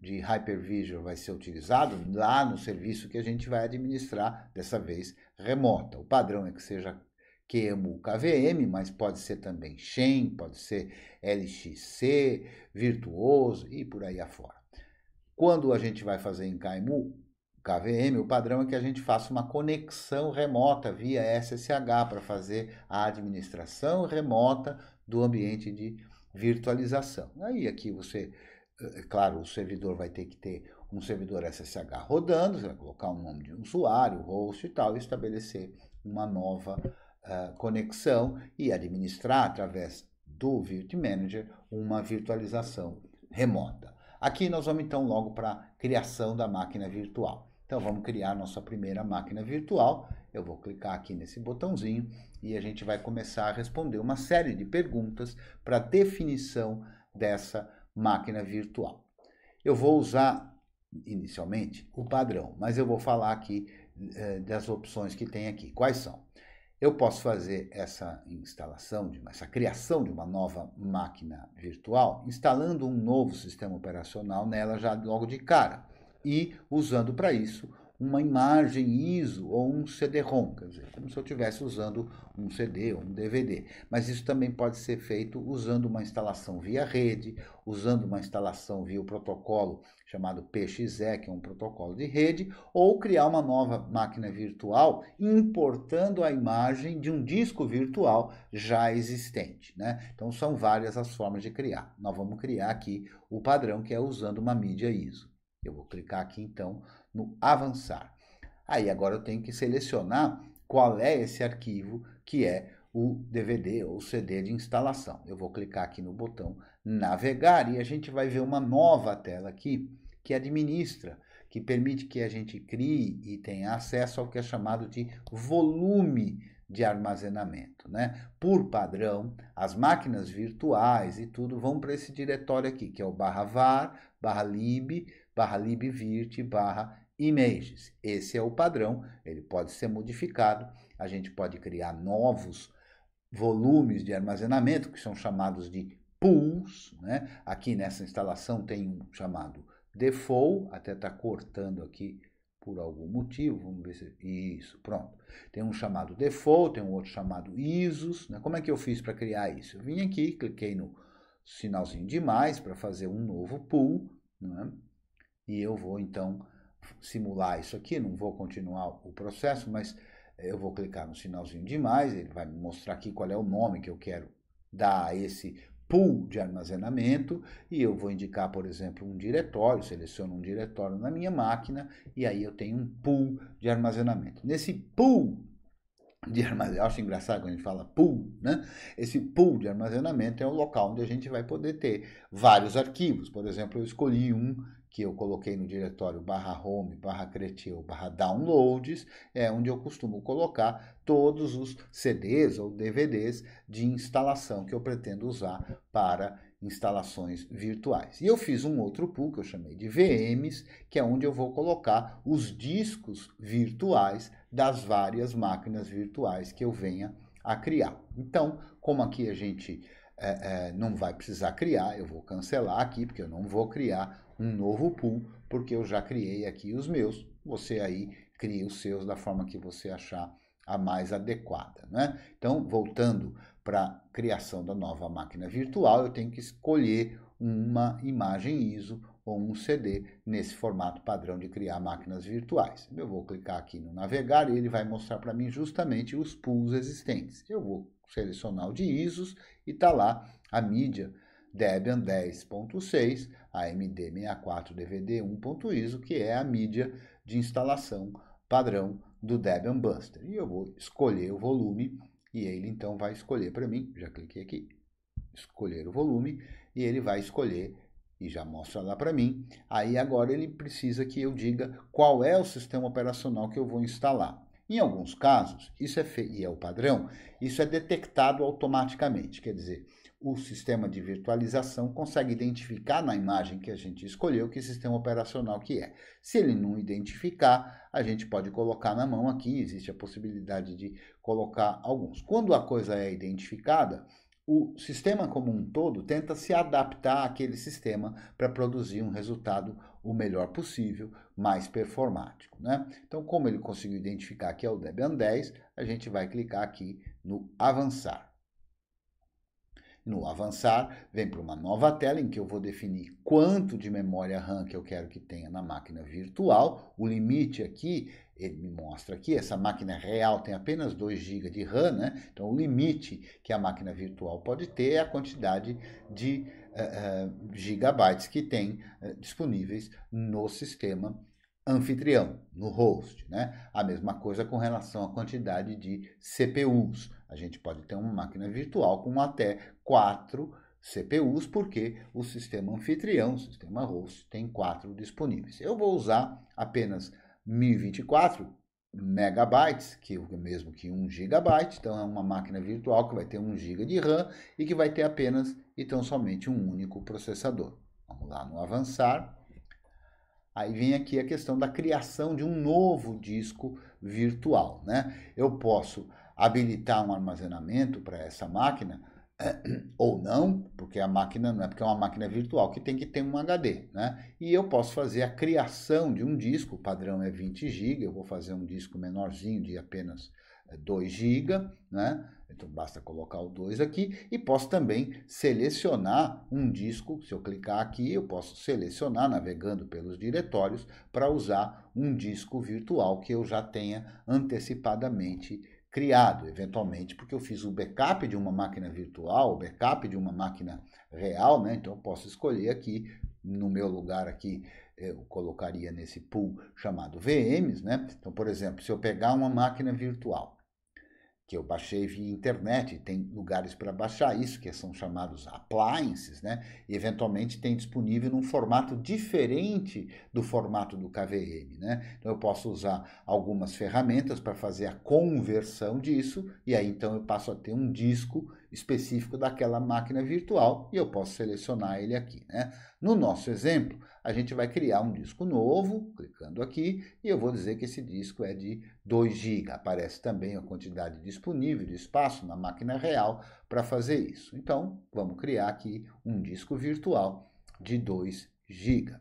de Hypervisor vai ser utilizado lá no serviço que a gente vai administrar, dessa vez remota. O padrão é que seja QEMU KVM, mas pode ser também Shen, pode ser LXC, Virtuoso e por aí afora. Quando a gente vai fazer em KEMU KVM, o padrão é que a gente faça uma conexão remota via SSH para fazer a administração remota do ambiente de virtualização. Aí aqui você é, é claro, o servidor vai ter que ter um servidor SSH rodando, você vai colocar o um nome de um usuário, host e tal, e estabelecer uma nova uh, conexão e administrar através do Virtual Manager uma virtualização remota. Aqui nós vamos então logo para a criação da máquina virtual. Então vamos criar nossa primeira máquina virtual. Eu vou clicar aqui nesse botãozinho e a gente vai começar a responder uma série de perguntas para definição dessa máquina virtual. Eu vou usar inicialmente o padrão, mas eu vou falar aqui eh, das opções que tem aqui. Quais são? Eu posso fazer essa instalação, de uma, essa criação de uma nova máquina virtual, instalando um novo sistema operacional nela já logo de cara e usando para isso uma imagem ISO ou um CD-ROM, quer dizer, como se eu estivesse usando um CD ou um DVD. Mas isso também pode ser feito usando uma instalação via rede, usando uma instalação via o protocolo chamado PXE, que é um protocolo de rede, ou criar uma nova máquina virtual importando a imagem de um disco virtual já existente. Né? Então são várias as formas de criar. Nós vamos criar aqui o padrão que é usando uma mídia ISO. Eu vou clicar aqui então no avançar. Aí agora eu tenho que selecionar qual é esse arquivo que é o DVD ou CD de instalação. Eu vou clicar aqui no botão navegar e a gente vai ver uma nova tela aqui que administra, que permite que a gente crie e tenha acesso ao que é chamado de volume de armazenamento, né? Por padrão, as máquinas virtuais e tudo vão para esse diretório aqui, que é o barra var, barra lib, barra libvirt, barra images. Esse é o padrão, ele pode ser modificado, a gente pode criar novos volumes de armazenamento, que são chamados de pools. Né? Aqui nessa instalação tem um chamado default, até está cortando aqui por algum motivo, vamos ver se... Isso, pronto. Tem um chamado default, tem um outro chamado ISOs. Né? Como é que eu fiz para criar isso? Eu vim aqui, cliquei no sinalzinho de mais para fazer um novo pool, né? e eu vou então simular isso aqui, não vou continuar o processo, mas eu vou clicar no sinalzinho de mais, ele vai me mostrar aqui qual é o nome que eu quero dar a esse pool de armazenamento e eu vou indicar, por exemplo, um diretório, seleciono um diretório na minha máquina e aí eu tenho um pool de armazenamento. Nesse pool de armazenamento, acho engraçado quando a gente fala pool, né? Esse pool de armazenamento é o local onde a gente vai poder ter vários arquivos. Por exemplo, eu escolhi um que eu coloquei no diretório barra home, barra creteu, barra downloads, é onde eu costumo colocar todos os CDs ou DVDs de instalação que eu pretendo usar para instalações virtuais. E eu fiz um outro pool que eu chamei de VMs, que é onde eu vou colocar os discos virtuais das várias máquinas virtuais que eu venha a criar. Então, como aqui a gente é, é, não vai precisar criar, eu vou cancelar aqui, porque eu não vou criar um novo pool, porque eu já criei aqui os meus, você aí cria os seus da forma que você achar a mais adequada. Né? Então, voltando para a criação da nova máquina virtual, eu tenho que escolher uma imagem ISO ou um CD nesse formato padrão de criar máquinas virtuais. Eu vou clicar aqui no navegar e ele vai mostrar para mim justamente os pools existentes. Eu vou selecionar o de ISOs e está lá a mídia Debian 10.6, AMD 64DVD 1.ISO, que é a mídia de instalação padrão do Debian Buster. E eu vou escolher o volume e ele então vai escolher para mim, já cliquei aqui, escolher o volume e ele vai escolher e já mostra lá para mim. Aí agora ele precisa que eu diga qual é o sistema operacional que eu vou instalar. Em alguns casos, isso é e é o padrão, isso é detectado automaticamente, quer dizer, o sistema de virtualização consegue identificar na imagem que a gente escolheu que sistema operacional que é. Se ele não identificar, a gente pode colocar na mão aqui, existe a possibilidade de colocar alguns. Quando a coisa é identificada, o sistema como um todo tenta se adaptar àquele sistema para produzir um resultado o melhor possível, mais performático. Né? Então, como ele conseguiu identificar que é o Debian 10, a gente vai clicar aqui no avançar. No avançar, vem para uma nova tela em que eu vou definir quanto de memória RAM que eu quero que tenha na máquina virtual. O limite aqui, ele me mostra aqui, essa máquina real tem apenas 2 GB de RAM, né? Então o limite que a máquina virtual pode ter é a quantidade de uh, uh, gigabytes que tem uh, disponíveis no sistema anfitrião, no host. Né? A mesma coisa com relação à quantidade de CPUs. A gente pode ter uma máquina virtual com até quatro CPUs, porque o sistema anfitrião, o sistema host, tem quatro disponíveis. Eu vou usar apenas 1024 megabytes, que é o mesmo que 1 gigabyte, então é uma máquina virtual que vai ter 1 giga de RAM e que vai ter apenas, então, somente um único processador. Vamos lá no avançar. Aí vem aqui a questão da criação de um novo disco virtual, né? Eu posso habilitar um armazenamento para essa máquina <clears throat> ou não, porque a máquina não é porque é uma máquina virtual que tem que ter um HD, né? E eu posso fazer a criação de um disco, o padrão é 20 GB, eu vou fazer um disco menorzinho de apenas 2 eh, GB, né? Então basta colocar o 2 aqui e posso também selecionar um disco. Se eu clicar aqui, eu posso selecionar navegando pelos diretórios para usar um disco virtual que eu já tenha antecipadamente criado, eventualmente, porque eu fiz o backup de uma máquina virtual, o backup de uma máquina real, né? Então eu posso escolher aqui, no meu lugar aqui, eu colocaria nesse pool chamado VMs, né? Então, por exemplo, se eu pegar uma máquina virtual que eu baixei via internet, tem lugares para baixar isso, que são chamados appliances, né? E eventualmente tem disponível num formato diferente do formato do KVM, né? Então eu posso usar algumas ferramentas para fazer a conversão disso, e aí então eu passo a ter um disco específico daquela máquina virtual e eu posso selecionar ele aqui, né? No nosso exemplo, a gente vai criar um disco novo, clicando aqui, e eu vou dizer que esse disco é de 2 GB. Aparece também a quantidade disponível de espaço na máquina real para fazer isso. Então, vamos criar aqui um disco virtual de 2 GB.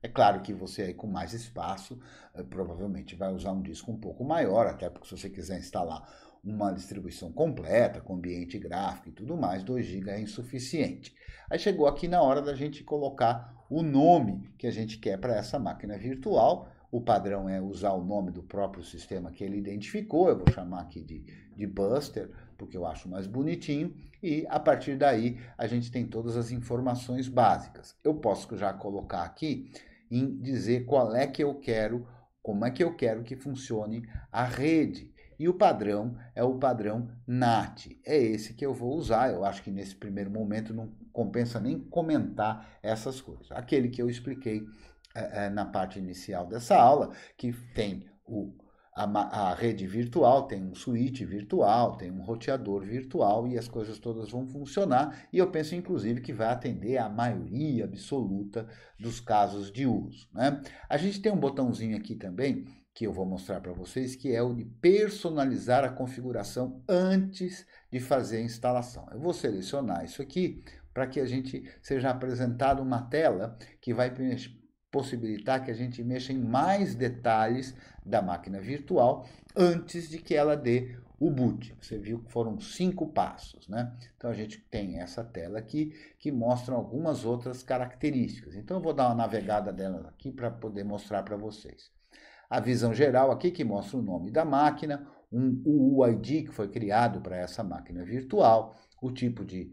É claro que você aí com mais espaço, eh, provavelmente vai usar um disco um pouco maior, até porque se você quiser instalar uma distribuição completa, com ambiente gráfico e tudo mais, 2 GB é insuficiente. Aí chegou aqui na hora da gente colocar o nome que a gente quer para essa máquina virtual. O padrão é usar o nome do próprio sistema que ele identificou. Eu vou chamar aqui de, de Buster, porque eu acho mais bonitinho. E a partir daí a gente tem todas as informações básicas. Eu posso já colocar aqui em dizer qual é que eu quero, como é que eu quero que funcione a rede. E o padrão é o padrão NAT. É esse que eu vou usar. Eu acho que nesse primeiro momento não compensa nem comentar essas coisas. Aquele que eu expliquei é, é, na parte inicial dessa aula, que tem o, a, a, rede virtual, tem um switch virtual, tem um roteador virtual e as coisas todas vão funcionar. E eu penso, inclusive, que vai atender a maioria absoluta dos casos de uso. Né? A gente tem um botãozinho aqui também que eu vou mostrar para vocês, que é o de personalizar a configuração antes de fazer a instalação. Eu vou selecionar isso aqui, para que a gente seja apresentado uma tela que vai possibilitar que a gente mexa em mais detalhes da máquina virtual antes de que ela dê o boot. Você viu que foram cinco passos, né? Então a gente tem essa tela aqui que mostra algumas outras características. Então eu vou dar uma navegada delas aqui para poder mostrar para vocês. A visão geral aqui que mostra o nome da máquina, um UUID que foi criado para essa máquina virtual, o tipo de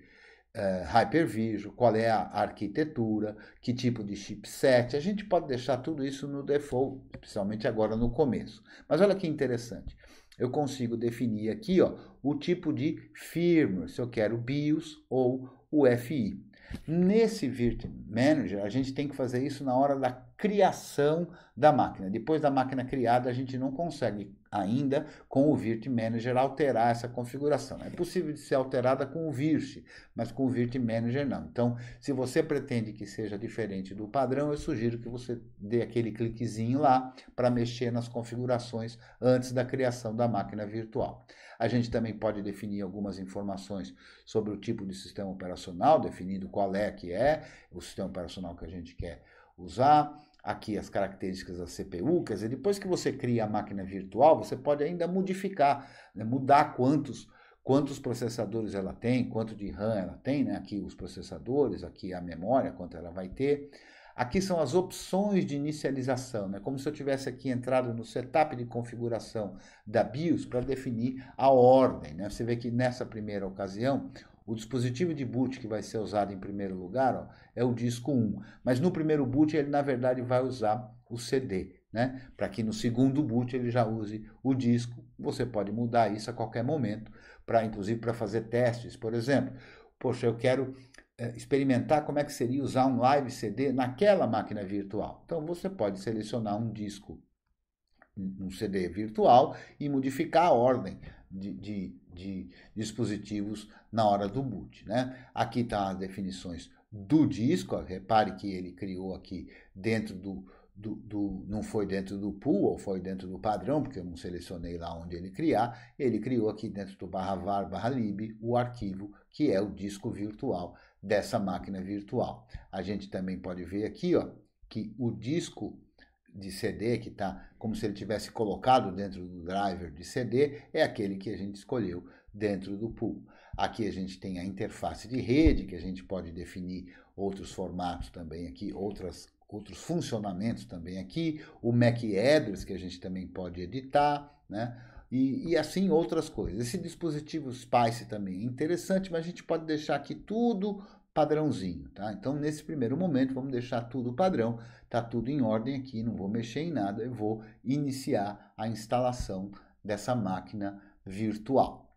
é, Hypervisor, qual é a arquitetura, que tipo de chipset. A gente pode deixar tudo isso no default, especialmente agora no começo. Mas olha que interessante. Eu consigo definir aqui ó, o tipo de firmware, se eu quero BIOS ou UFI. Nesse Virt Manager, a gente tem que fazer isso na hora da criação da máquina. Depois da máquina criada, a gente não consegue ainda com o Virt Manager alterar essa configuração. É possível de ser alterada com o Virt, mas com o Virt Manager não. Então, se você pretende que seja diferente do padrão, eu sugiro que você dê aquele cliquezinho lá para mexer nas configurações antes da criação da máquina virtual. A gente também pode definir algumas informações sobre o tipo de sistema operacional, definindo qual é que é o sistema operacional que a gente quer usar. Aqui as características da CPU, quer dizer, depois que você cria a máquina virtual, você pode ainda modificar, né? mudar quantos quantos processadores ela tem, quanto de RAM ela tem, né? aqui os processadores, aqui a memória, quanto ela vai ter. Aqui são as opções de inicialização, né? como se eu tivesse aqui entrado no setup de configuração da BIOS para definir a ordem. Né? Você vê que nessa primeira ocasião, o dispositivo de boot que vai ser usado em primeiro lugar ó, é o disco 1, mas no primeiro boot ele na verdade vai usar o CD, né? para que no segundo boot ele já use o disco. Você pode mudar isso a qualquer momento, para inclusive para fazer testes, por exemplo. Poxa, eu quero eh, experimentar como é que seria usar um live CD naquela máquina virtual. Então você pode selecionar um disco, um CD virtual e modificar a ordem de, de, de dispositivos na hora do boot. Né? Aqui estão tá as definições do disco, repare que ele criou aqui dentro do, do, do, não foi dentro do pool ou foi dentro do padrão, porque eu não selecionei lá onde ele criar, ele criou aqui dentro do barra var barra lib o arquivo que é o disco virtual dessa máquina virtual. A gente também pode ver aqui ó, que o disco de CD, que está como se ele tivesse colocado dentro do driver de CD, é aquele que a gente escolheu dentro do pool. Aqui a gente tem a interface de rede, que a gente pode definir outros formatos também aqui, outras, outros funcionamentos também aqui, o MAC address, que a gente também pode editar, né? e, e, assim outras coisas. Esse dispositivo Spice também é interessante, mas a gente pode deixar aqui tudo padrãozinho, tá? Então, nesse primeiro momento, vamos deixar tudo padrão, tá tudo em ordem aqui, não vou mexer em nada, eu vou iniciar a instalação dessa máquina virtual.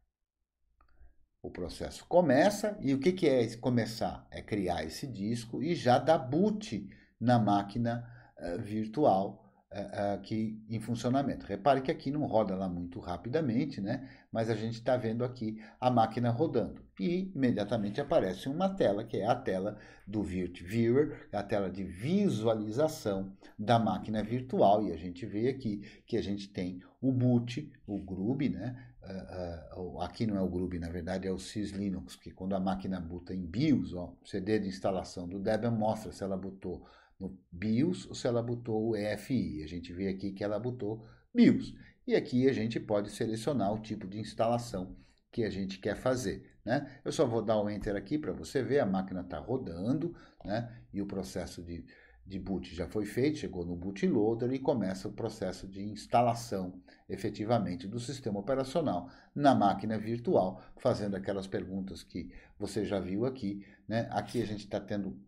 O processo começa, e o que, que é começar? É criar esse disco e já dar boot na máquina uh, virtual, é, é, aqui em funcionamento. Repare que aqui não roda lá muito rapidamente, né? mas a gente está vendo aqui a máquina rodando. E imediatamente aparece uma tela, que é a tela do Virt Viewer, a tela de visualização da máquina virtual. E a gente vê aqui que a gente tem o boot, o Groove, né? Uh, uh, aqui não é o Groove, na verdade é o SysLinux, Linux, que quando a máquina bota em BIOS, ó, o CD de instalação do Debian mostra se ela botou no BIOS, se ela botou o EFI. A gente vê aqui que ela botou BIOS. E aqui a gente pode selecionar o tipo de instalação que a gente quer fazer. Né? Eu só vou dar o um Enter aqui para você ver, a máquina está rodando né? e o processo de, de boot já foi feito, chegou no bootloader e começa o processo de instalação efetivamente do sistema operacional na máquina virtual, fazendo aquelas perguntas que você já viu aqui. Né? Aqui a gente está tendo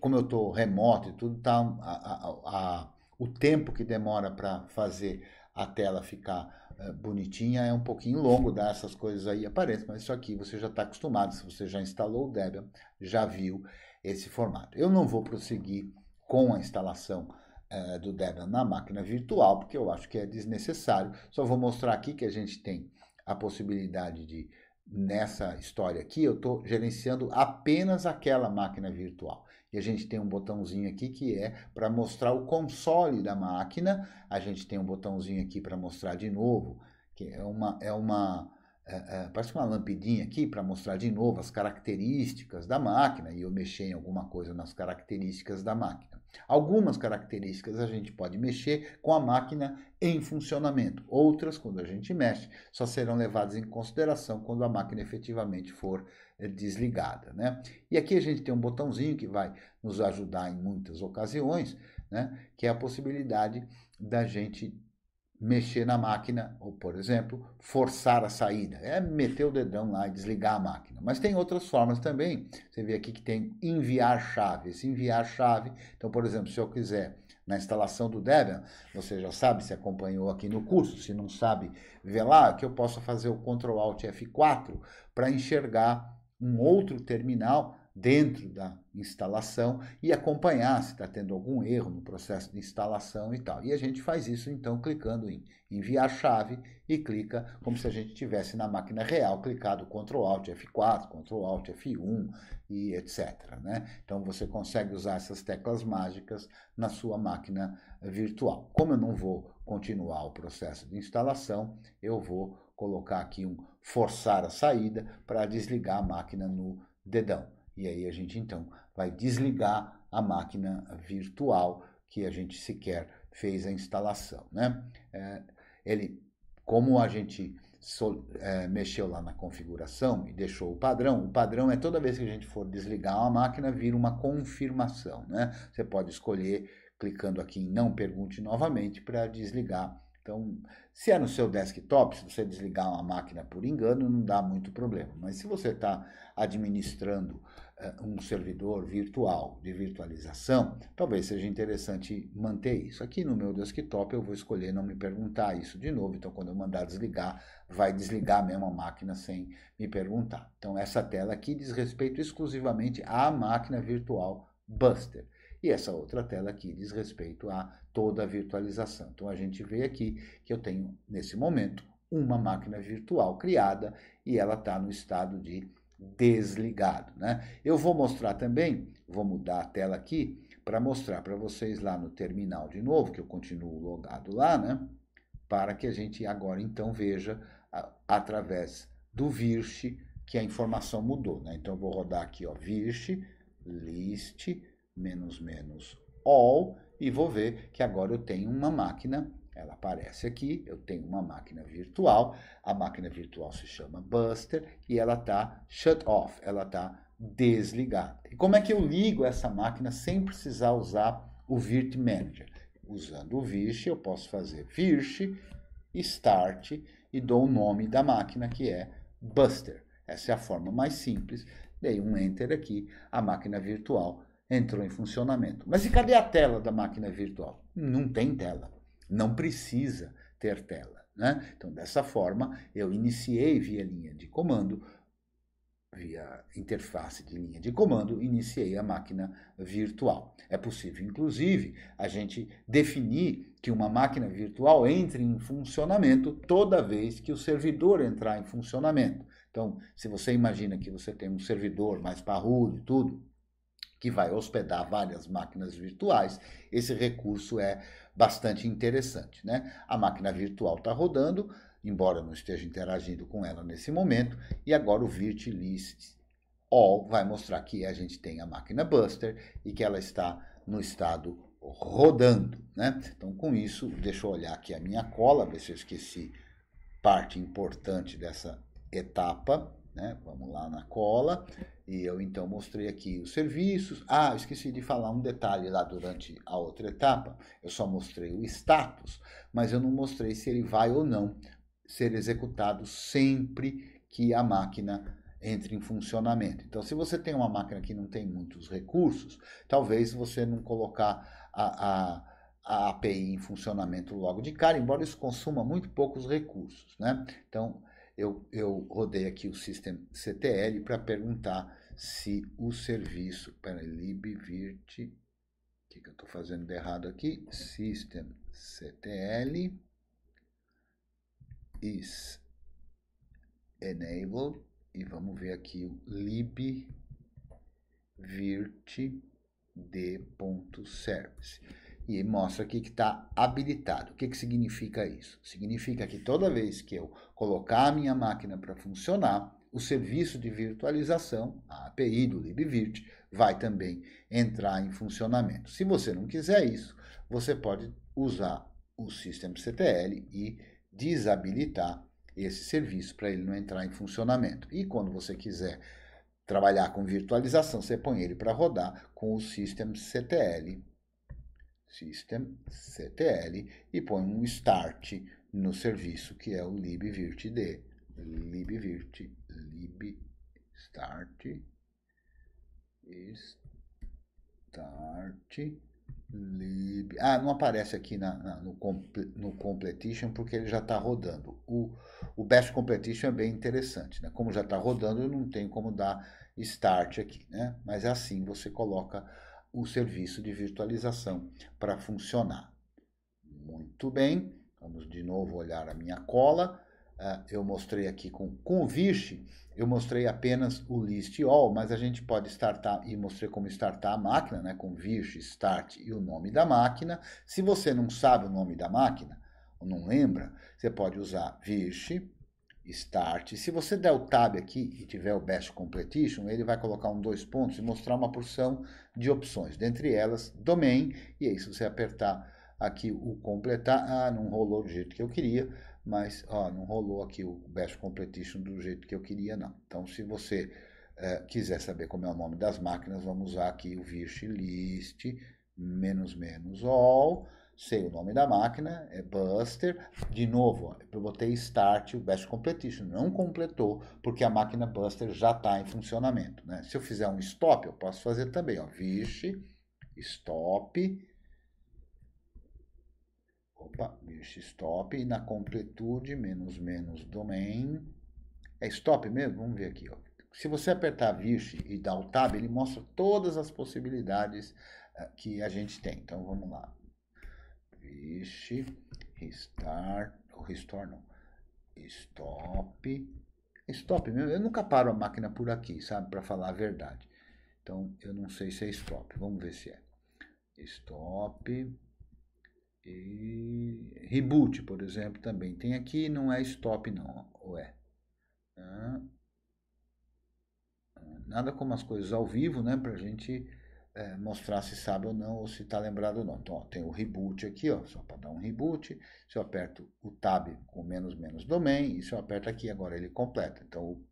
como eu estou remoto e tudo, tá, a, a, a, o tempo que demora para fazer a tela ficar eh, bonitinha é um pouquinho longo, dá essas coisas aí aparentes, mas isso aqui você já está acostumado, se você já instalou o Debian, já viu esse formato. Eu não vou prosseguir com a instalação eh, do Debian na máquina virtual, porque eu acho que é desnecessário, só vou mostrar aqui que a gente tem a possibilidade de, nessa história aqui, eu estou gerenciando apenas aquela máquina virtual a gente tem um botãozinho aqui que é para mostrar o console da máquina. A gente tem um botãozinho aqui para mostrar de novo, que é uma. É uma é, é, parece uma lampidinha aqui para mostrar de novo as características da máquina e eu mexer em alguma coisa nas características da máquina. Algumas características a gente pode mexer com a máquina em funcionamento, outras, quando a gente mexe, só serão levadas em consideração quando a máquina efetivamente for eh, desligada. Né? E aqui a gente tem um botãozinho que vai nos ajudar em muitas ocasiões, né? que é a possibilidade da gente mexer na máquina, ou por exemplo, forçar a saída. É meter o dedão lá e desligar a máquina. Mas tem outras formas também. Você vê aqui que tem enviar chave. Esse enviar chave, então, por exemplo, se eu quiser na instalação do Debian, você já sabe, se acompanhou aqui no curso, se não sabe, vê lá que eu posso fazer o Ctrl Alt F4 para enxergar um outro terminal dentro da instalação e acompanhar se está tendo algum erro no processo de instalação e tal. E a gente faz isso então clicando em enviar chave e clica como se a gente tivesse na máquina real clicado Ctrl Alt F4, Ctrl Alt F1 e etc. Né? Então você consegue usar essas teclas mágicas na sua máquina virtual. Como eu não vou continuar o processo de instalação, eu vou colocar aqui um forçar a saída para desligar a máquina no dedão. E aí a gente então vai desligar a máquina virtual que a gente sequer fez a instalação, né? É, ele, como a gente so, é, mexeu lá na configuração e deixou o padrão, o padrão é toda vez que a gente for desligar uma máquina vir uma confirmação, né? Você pode escolher clicando aqui em não pergunte novamente para desligar. Então, se é no seu desktop, se você desligar uma máquina por engano, não dá muito problema. Mas se você está administrando eh, um servidor virtual de virtualização, talvez seja interessante manter isso. Aqui no meu desktop eu vou escolher não me perguntar isso de novo, então quando eu mandar desligar, vai desligar mesmo a máquina sem me perguntar. Então essa tela aqui diz respeito exclusivamente à máquina virtual Buster. E essa outra tela aqui diz respeito a toda a virtualização. Então a gente vê aqui que eu tenho, nesse momento, uma máquina virtual criada e ela está no estado de desligado. Né? Eu vou mostrar também, vou mudar a tela aqui para mostrar para vocês lá no terminal de novo, que eu continuo logado lá, né? para que a gente agora então veja a, através do virch que a informação mudou. Né? Então eu vou rodar aqui, ó, virch, list, menos menos all, e vou ver que agora eu tenho uma máquina ela aparece aqui, eu tenho uma máquina virtual, a máquina virtual se chama Buster e ela está shut off, ela está desligada. E como é que eu ligo essa máquina sem precisar usar o Virt Manager? Usando o Virt, eu posso fazer Virt, Start e dou o nome da máquina que é Buster. Essa é a forma mais simples. Dei um Enter aqui, a máquina virtual entrou em funcionamento. Mas e cadê a tela da máquina virtual? Não tem tela não precisa ter tela. Né? Então, dessa forma, eu iniciei via linha de comando, via interface de linha de comando, iniciei a máquina virtual. É possível, inclusive, a gente definir que uma máquina virtual entre em funcionamento toda vez que o servidor entrar em funcionamento. Então, se você imagina que você tem um servidor mais parrudo e tudo, que vai hospedar várias máquinas virtuais, esse recurso é bastante interessante. Né? A máquina virtual está rodando, embora não esteja interagindo com ela nesse momento, e agora o virtlist all vai mostrar que a gente tem a máquina Buster e que ela está no estado rodando. Né? Então, com isso, deixa eu olhar aqui a minha cola, ver se eu esqueci parte importante dessa etapa né? Vamos lá na cola. E eu então mostrei aqui os serviços. Ah, esqueci de falar um detalhe lá durante a outra etapa. Eu só mostrei o status, mas eu não mostrei se ele vai ou não ser executado sempre que a máquina entre em funcionamento. Então, se você tem uma máquina que não tem muitos recursos, talvez você não colocar a, a a API em funcionamento logo de cara, embora isso consuma muito poucos recursos, né? Então, eu, eu rodei aqui o sistema CTL para perguntar se o serviço, para libvirt, o que, que eu estou fazendo de errado aqui, system CTL is enabled, e vamos ver aqui o libvirt d.service e mostra aqui que está habilitado. O que, que significa isso? Significa que toda vez que eu colocar a minha máquina para funcionar, o serviço de virtualização, a API do LibVirt, vai também entrar em funcionamento. Se você não quiser isso, você pode usar o systemctl e desabilitar esse serviço para ele não entrar em funcionamento. E quando você quiser trabalhar com virtualização, você põe ele para rodar com o systemctl system ctl e põe um start no serviço que é o libvirtd libvirt lib start start lib ah não aparece aqui na, na no, comple, no completion porque ele já está rodando o, o best completion é bem interessante né como já está rodando eu não tenho como dar start aqui né mas é assim você coloca o serviço de virtualização para funcionar. Muito bem, vamos de novo olhar a minha cola. Ah, eu mostrei aqui com, o Vish, eu mostrei apenas o list all, mas a gente pode startar e mostrei como startar a máquina, né? Com Vish, start e o nome da máquina. Se você não sabe o nome da máquina, ou não lembra, você pode usar Vish, Start. Se você der o Tab aqui e tiver o Best Completion, ele vai colocar um dois pontos e mostrar uma porção de opções, dentre elas Domain, e aí se você apertar aqui o completar, ah, não rolou do jeito que eu queria, mas ó, não rolou aqui o Best Completion do jeito que eu queria não. Então se você eh, quiser saber como é o nome das máquinas, vamos usar aqui o virtualist list, menos menos all, sei o nome da máquina, é Buster. De novo, eu botei Start, o Best Completion. Não completou, porque a máquina Buster já está em funcionamento. Né? Se eu fizer um Stop, eu posso fazer também. Ó, vixe, Stop. Opa, vixe, Stop. E na completude, menos, menos, domain. É Stop mesmo? Vamos ver aqui. Ó. Se você apertar Vixe e dar o Tab, ele mostra todas as possibilidades eh, que a gente tem. Então, vamos lá. Vixe, restart, ou restore não. Stop. Stop mesmo. Eu nunca paro a máquina por aqui, sabe? Para falar a verdade. Então, eu não sei se é stop. Vamos ver se é. Stop. E reboot, por exemplo, também tem aqui. Não é stop, não. Ou é? nada como as coisas ao vivo, né? Pra gente é, mostrar se sabe ou não, ou se está lembrado ou não. Então, ó, tem o reboot aqui, ó, só para dar um reboot. Se eu aperto o tab com menos menos domain, e se eu aperto aqui, agora ele completa. Então, o,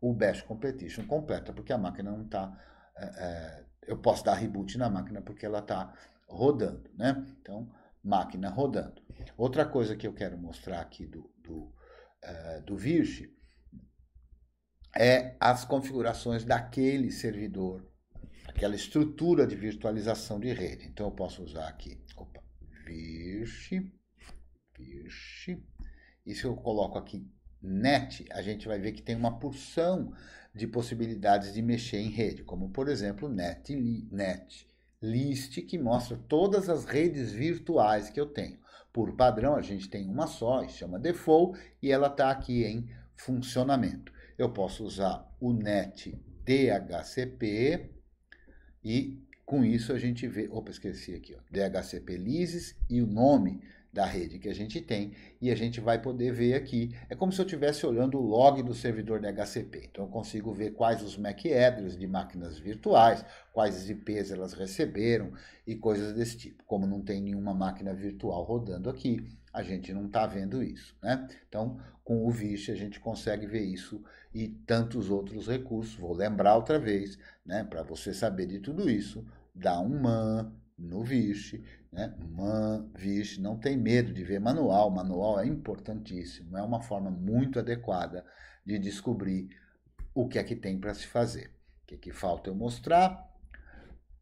o Bash Completion completa, porque a máquina não está... É, é, eu posso dar reboot na máquina porque ela está rodando, né? Então, máquina rodando. Outra coisa que eu quero mostrar aqui do, do, é, do virge é as configurações daquele servidor aquela estrutura de virtualização de rede. Então eu posso usar aqui, opa, virch, virch, e se eu coloco aqui net, a gente vai ver que tem uma porção de possibilidades de mexer em rede, como por exemplo net, net list, que mostra todas as redes virtuais que eu tenho. Por padrão, a gente tem uma só, e chama default, e ela está aqui em funcionamento. Eu posso usar o net DHCP, e com isso a gente vê, opa, esqueci aqui, ó, DHCP Lises e o nome da rede que a gente tem e a gente vai poder ver aqui. É como se eu estivesse olhando o log do servidor DHCP. Então eu consigo ver quais os MAC address de máquinas virtuais, quais IPs elas receberam e coisas desse tipo. Como não tem nenhuma máquina virtual rodando aqui, a gente não está vendo isso. Né? Então, com o VIST, a gente consegue ver isso e tantos outros recursos. Vou lembrar outra vez, né, para você saber de tudo isso, dá um MAN no VIST. Né? MAN, VIST, não tem medo de ver manual. Manual é importantíssimo, é uma forma muito adequada de descobrir o que é que tem para se fazer. O que, é que falta eu mostrar?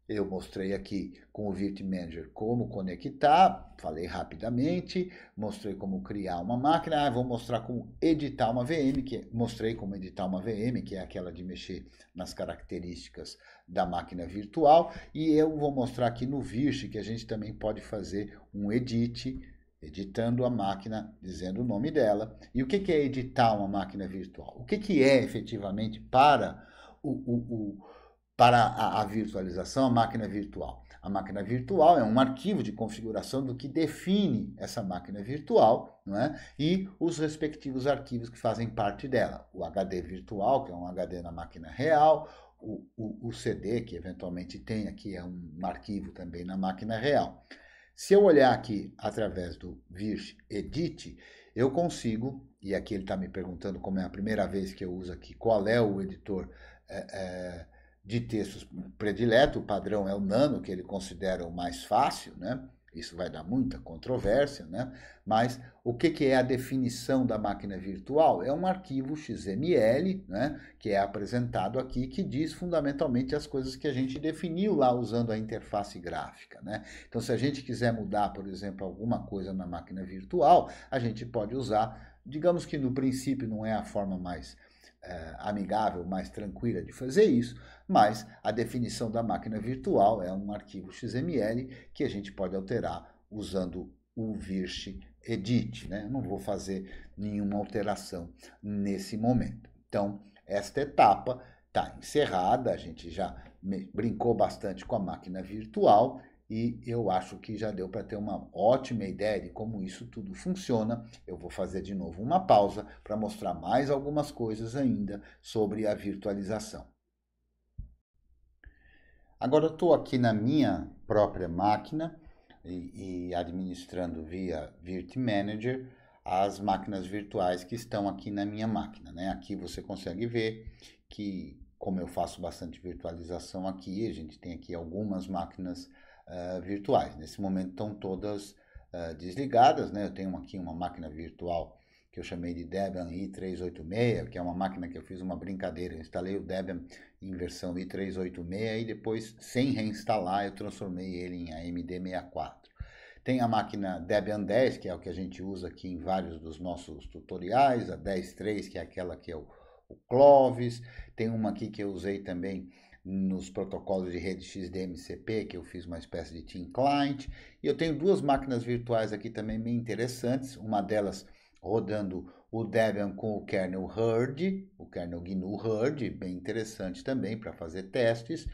Eu mostrei aqui com o Virt Manager como conectar, falei rapidamente, mostrei como criar uma máquina, ah, vou mostrar como editar uma VM, que é, mostrei como editar uma VM, que é aquela de mexer nas características da máquina virtual, e eu vou mostrar aqui no Virt que a gente também pode fazer um edit, editando a máquina, dizendo o nome dela. E o que, é editar uma máquina virtual? O que, que é efetivamente para o, o, o para a, a virtualização, a máquina virtual. A máquina virtual é um arquivo de configuração do que define essa máquina virtual não é? e os respectivos arquivos que fazem parte dela. O HD virtual, que é um HD na máquina real, o, o, o CD, que eventualmente tem aqui, é um arquivo também na máquina real. Se eu olhar aqui através do virt Edit, eu consigo, e aqui ele está me perguntando como é a primeira vez que eu uso aqui, qual é o editor. É, é, de textos predileto, o padrão é o nano, que ele considera o mais fácil, né? Isso vai dar muita controvérsia, né? Mas o que, que é a definição da máquina virtual? É um arquivo XML, né? Que é apresentado aqui, que diz fundamentalmente as coisas que a gente definiu lá usando a interface gráfica, né? Então, se a gente quiser mudar, por exemplo, alguma coisa na máquina virtual, a gente pode usar, digamos que no princípio não é a forma mais é, amigável, mais tranquila de fazer isso, mas a definição da máquina virtual é um arquivo XML que a gente pode alterar usando o virst edit. Né? não vou fazer nenhuma alteração nesse momento. Então, esta etapa está encerrada, a gente já brincou bastante com a máquina virtual e eu acho que já deu para ter uma ótima ideia de como isso tudo funciona. Eu vou fazer de novo uma pausa para mostrar mais algumas coisas ainda sobre a virtualização. Agora eu estou aqui na minha própria máquina e, e administrando via Virt Manager as máquinas virtuais que estão aqui na minha máquina. Né? Aqui você consegue ver que, como eu faço bastante virtualização aqui, a gente tem aqui algumas máquinas virtuais uh, virtuais. Nesse momento estão todas uh, desligadas, né? Eu tenho aqui uma máquina virtual que eu chamei de Debian i386, que é uma máquina que eu fiz uma brincadeira. Eu instalei o Debian em versão i386 e depois, sem reinstalar, eu transformei ele em AMD64. Tem a máquina Debian 10, que é o que a gente usa aqui em vários dos nossos tutoriais, a 10.3, que é aquela que é o, o Clovis, tem uma aqui que eu usei também nos protocolos de rede XDMCP, que eu fiz uma espécie de team client. E eu tenho duas máquinas virtuais aqui também bem interessantes, uma delas rodando o Debian com o kernel Herd, o kernel GNU Herd, bem interessante também para fazer testes.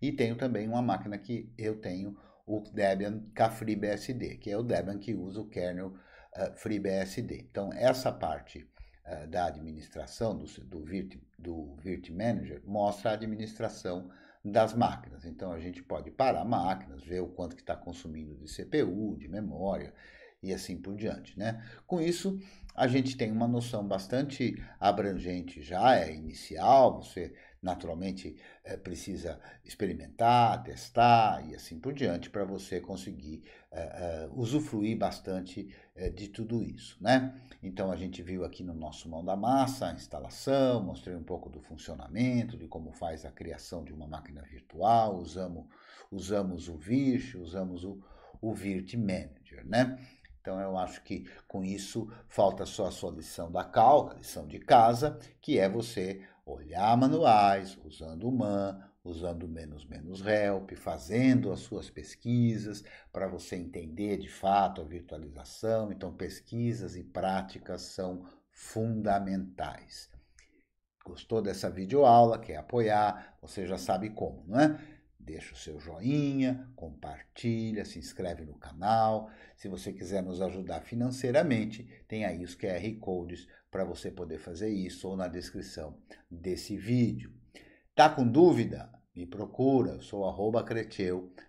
E tenho também uma máquina que eu tenho o Debian KFreeBSD, que é o Debian que usa o kernel uh, eh, FreeBSD. Então, essa parte eh, da administração, do, do, virt, do virt manager, mostra a administração das máquinas. Então a gente pode parar máquinas, ver o quanto que está consumindo de CPU, de memória e assim por diante. Né? Com isso, a gente tem uma noção bastante abrangente já, é inicial, você naturalmente é, precisa experimentar, testar e assim por diante para você conseguir uh, uh, usufruir bastante uh, de tudo isso, né? Então a gente viu aqui no nosso mão da massa a instalação, mostrei um pouco do funcionamento, de como faz a criação de uma máquina virtual, usamos, usamos o Virt, usamos o, o Virt Manager, né? Então eu acho que com isso falta só a sua lição da cal, a lição de casa, que é você olhar manuais usando o MAN, usando menos menos help, fazendo as suas pesquisas para você entender de fato a virtualização. Então, pesquisas e práticas são fundamentais. Gostou dessa videoaula? Quer apoiar? Você já sabe como, não é? Deixa o seu joinha, compartilha, se inscreve no canal. Se você quiser nos ajudar financeiramente, tem aí os QR Codes para você poder fazer isso ou na descrição desse vídeo. Tá com dúvida? me procura, eu sou arroba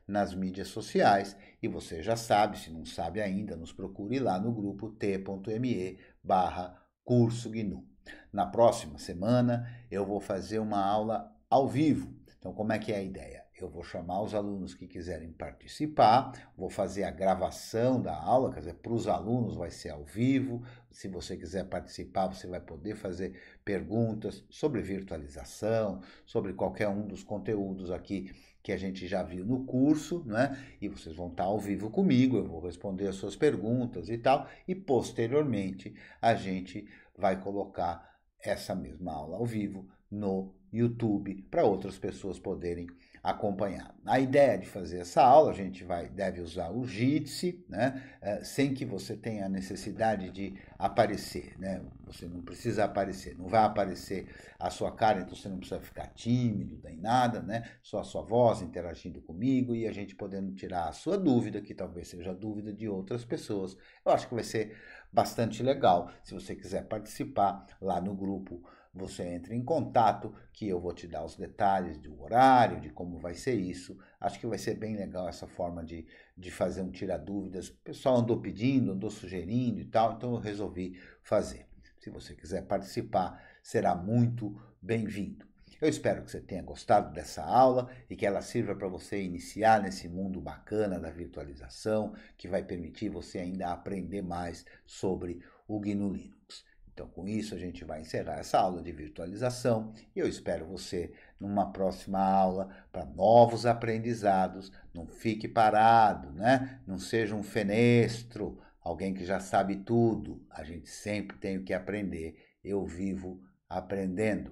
nas mídias sociais e você já sabe, se não sabe ainda, nos procure lá no grupo t.me barra curso GNU. Na próxima semana eu vou fazer uma aula ao vivo. Então, como é que é a ideia? Eu vou chamar os alunos que quiserem participar, vou fazer a gravação da aula, quer dizer, para os alunos vai ser ao vivo, se você quiser participar, você vai poder fazer perguntas sobre virtualização, sobre qualquer um dos conteúdos aqui que a gente já viu no curso, né? E vocês vão estar ao vivo comigo, eu vou responder as suas perguntas e tal, e posteriormente a gente vai colocar essa mesma aula ao vivo no YouTube para outras pessoas poderem acompanhado. A ideia de fazer essa aula, a gente vai, deve usar o Jitsi, né? É, sem que você tenha a necessidade de aparecer. Né? Você não precisa aparecer, não vai aparecer a sua cara, então você não precisa ficar tímido nem nada, né? só a sua voz interagindo comigo e a gente podendo tirar a sua dúvida, que talvez seja a dúvida de outras pessoas. Eu acho que vai ser bastante legal. Se você quiser participar lá no grupo você entre em contato que eu vou te dar os detalhes do horário, de como vai ser isso. Acho que vai ser bem legal essa forma de, de fazer um tirar dúvidas. O pessoal andou pedindo, andou sugerindo e tal, então eu resolvi fazer. Se você quiser participar, será muito bem-vindo. Eu espero que você tenha gostado dessa aula e que ela sirva para você iniciar nesse mundo bacana da virtualização, que vai permitir você ainda aprender mais sobre o GNU Linux. Então, com isso, a gente vai encerrar essa aula de virtualização e eu espero você numa próxima aula para novos aprendizados. Não fique parado, né? Não seja um fenestro, alguém que já sabe tudo. A gente sempre tem o que aprender. Eu vivo aprendendo.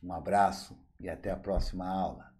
Um abraço e até a próxima aula.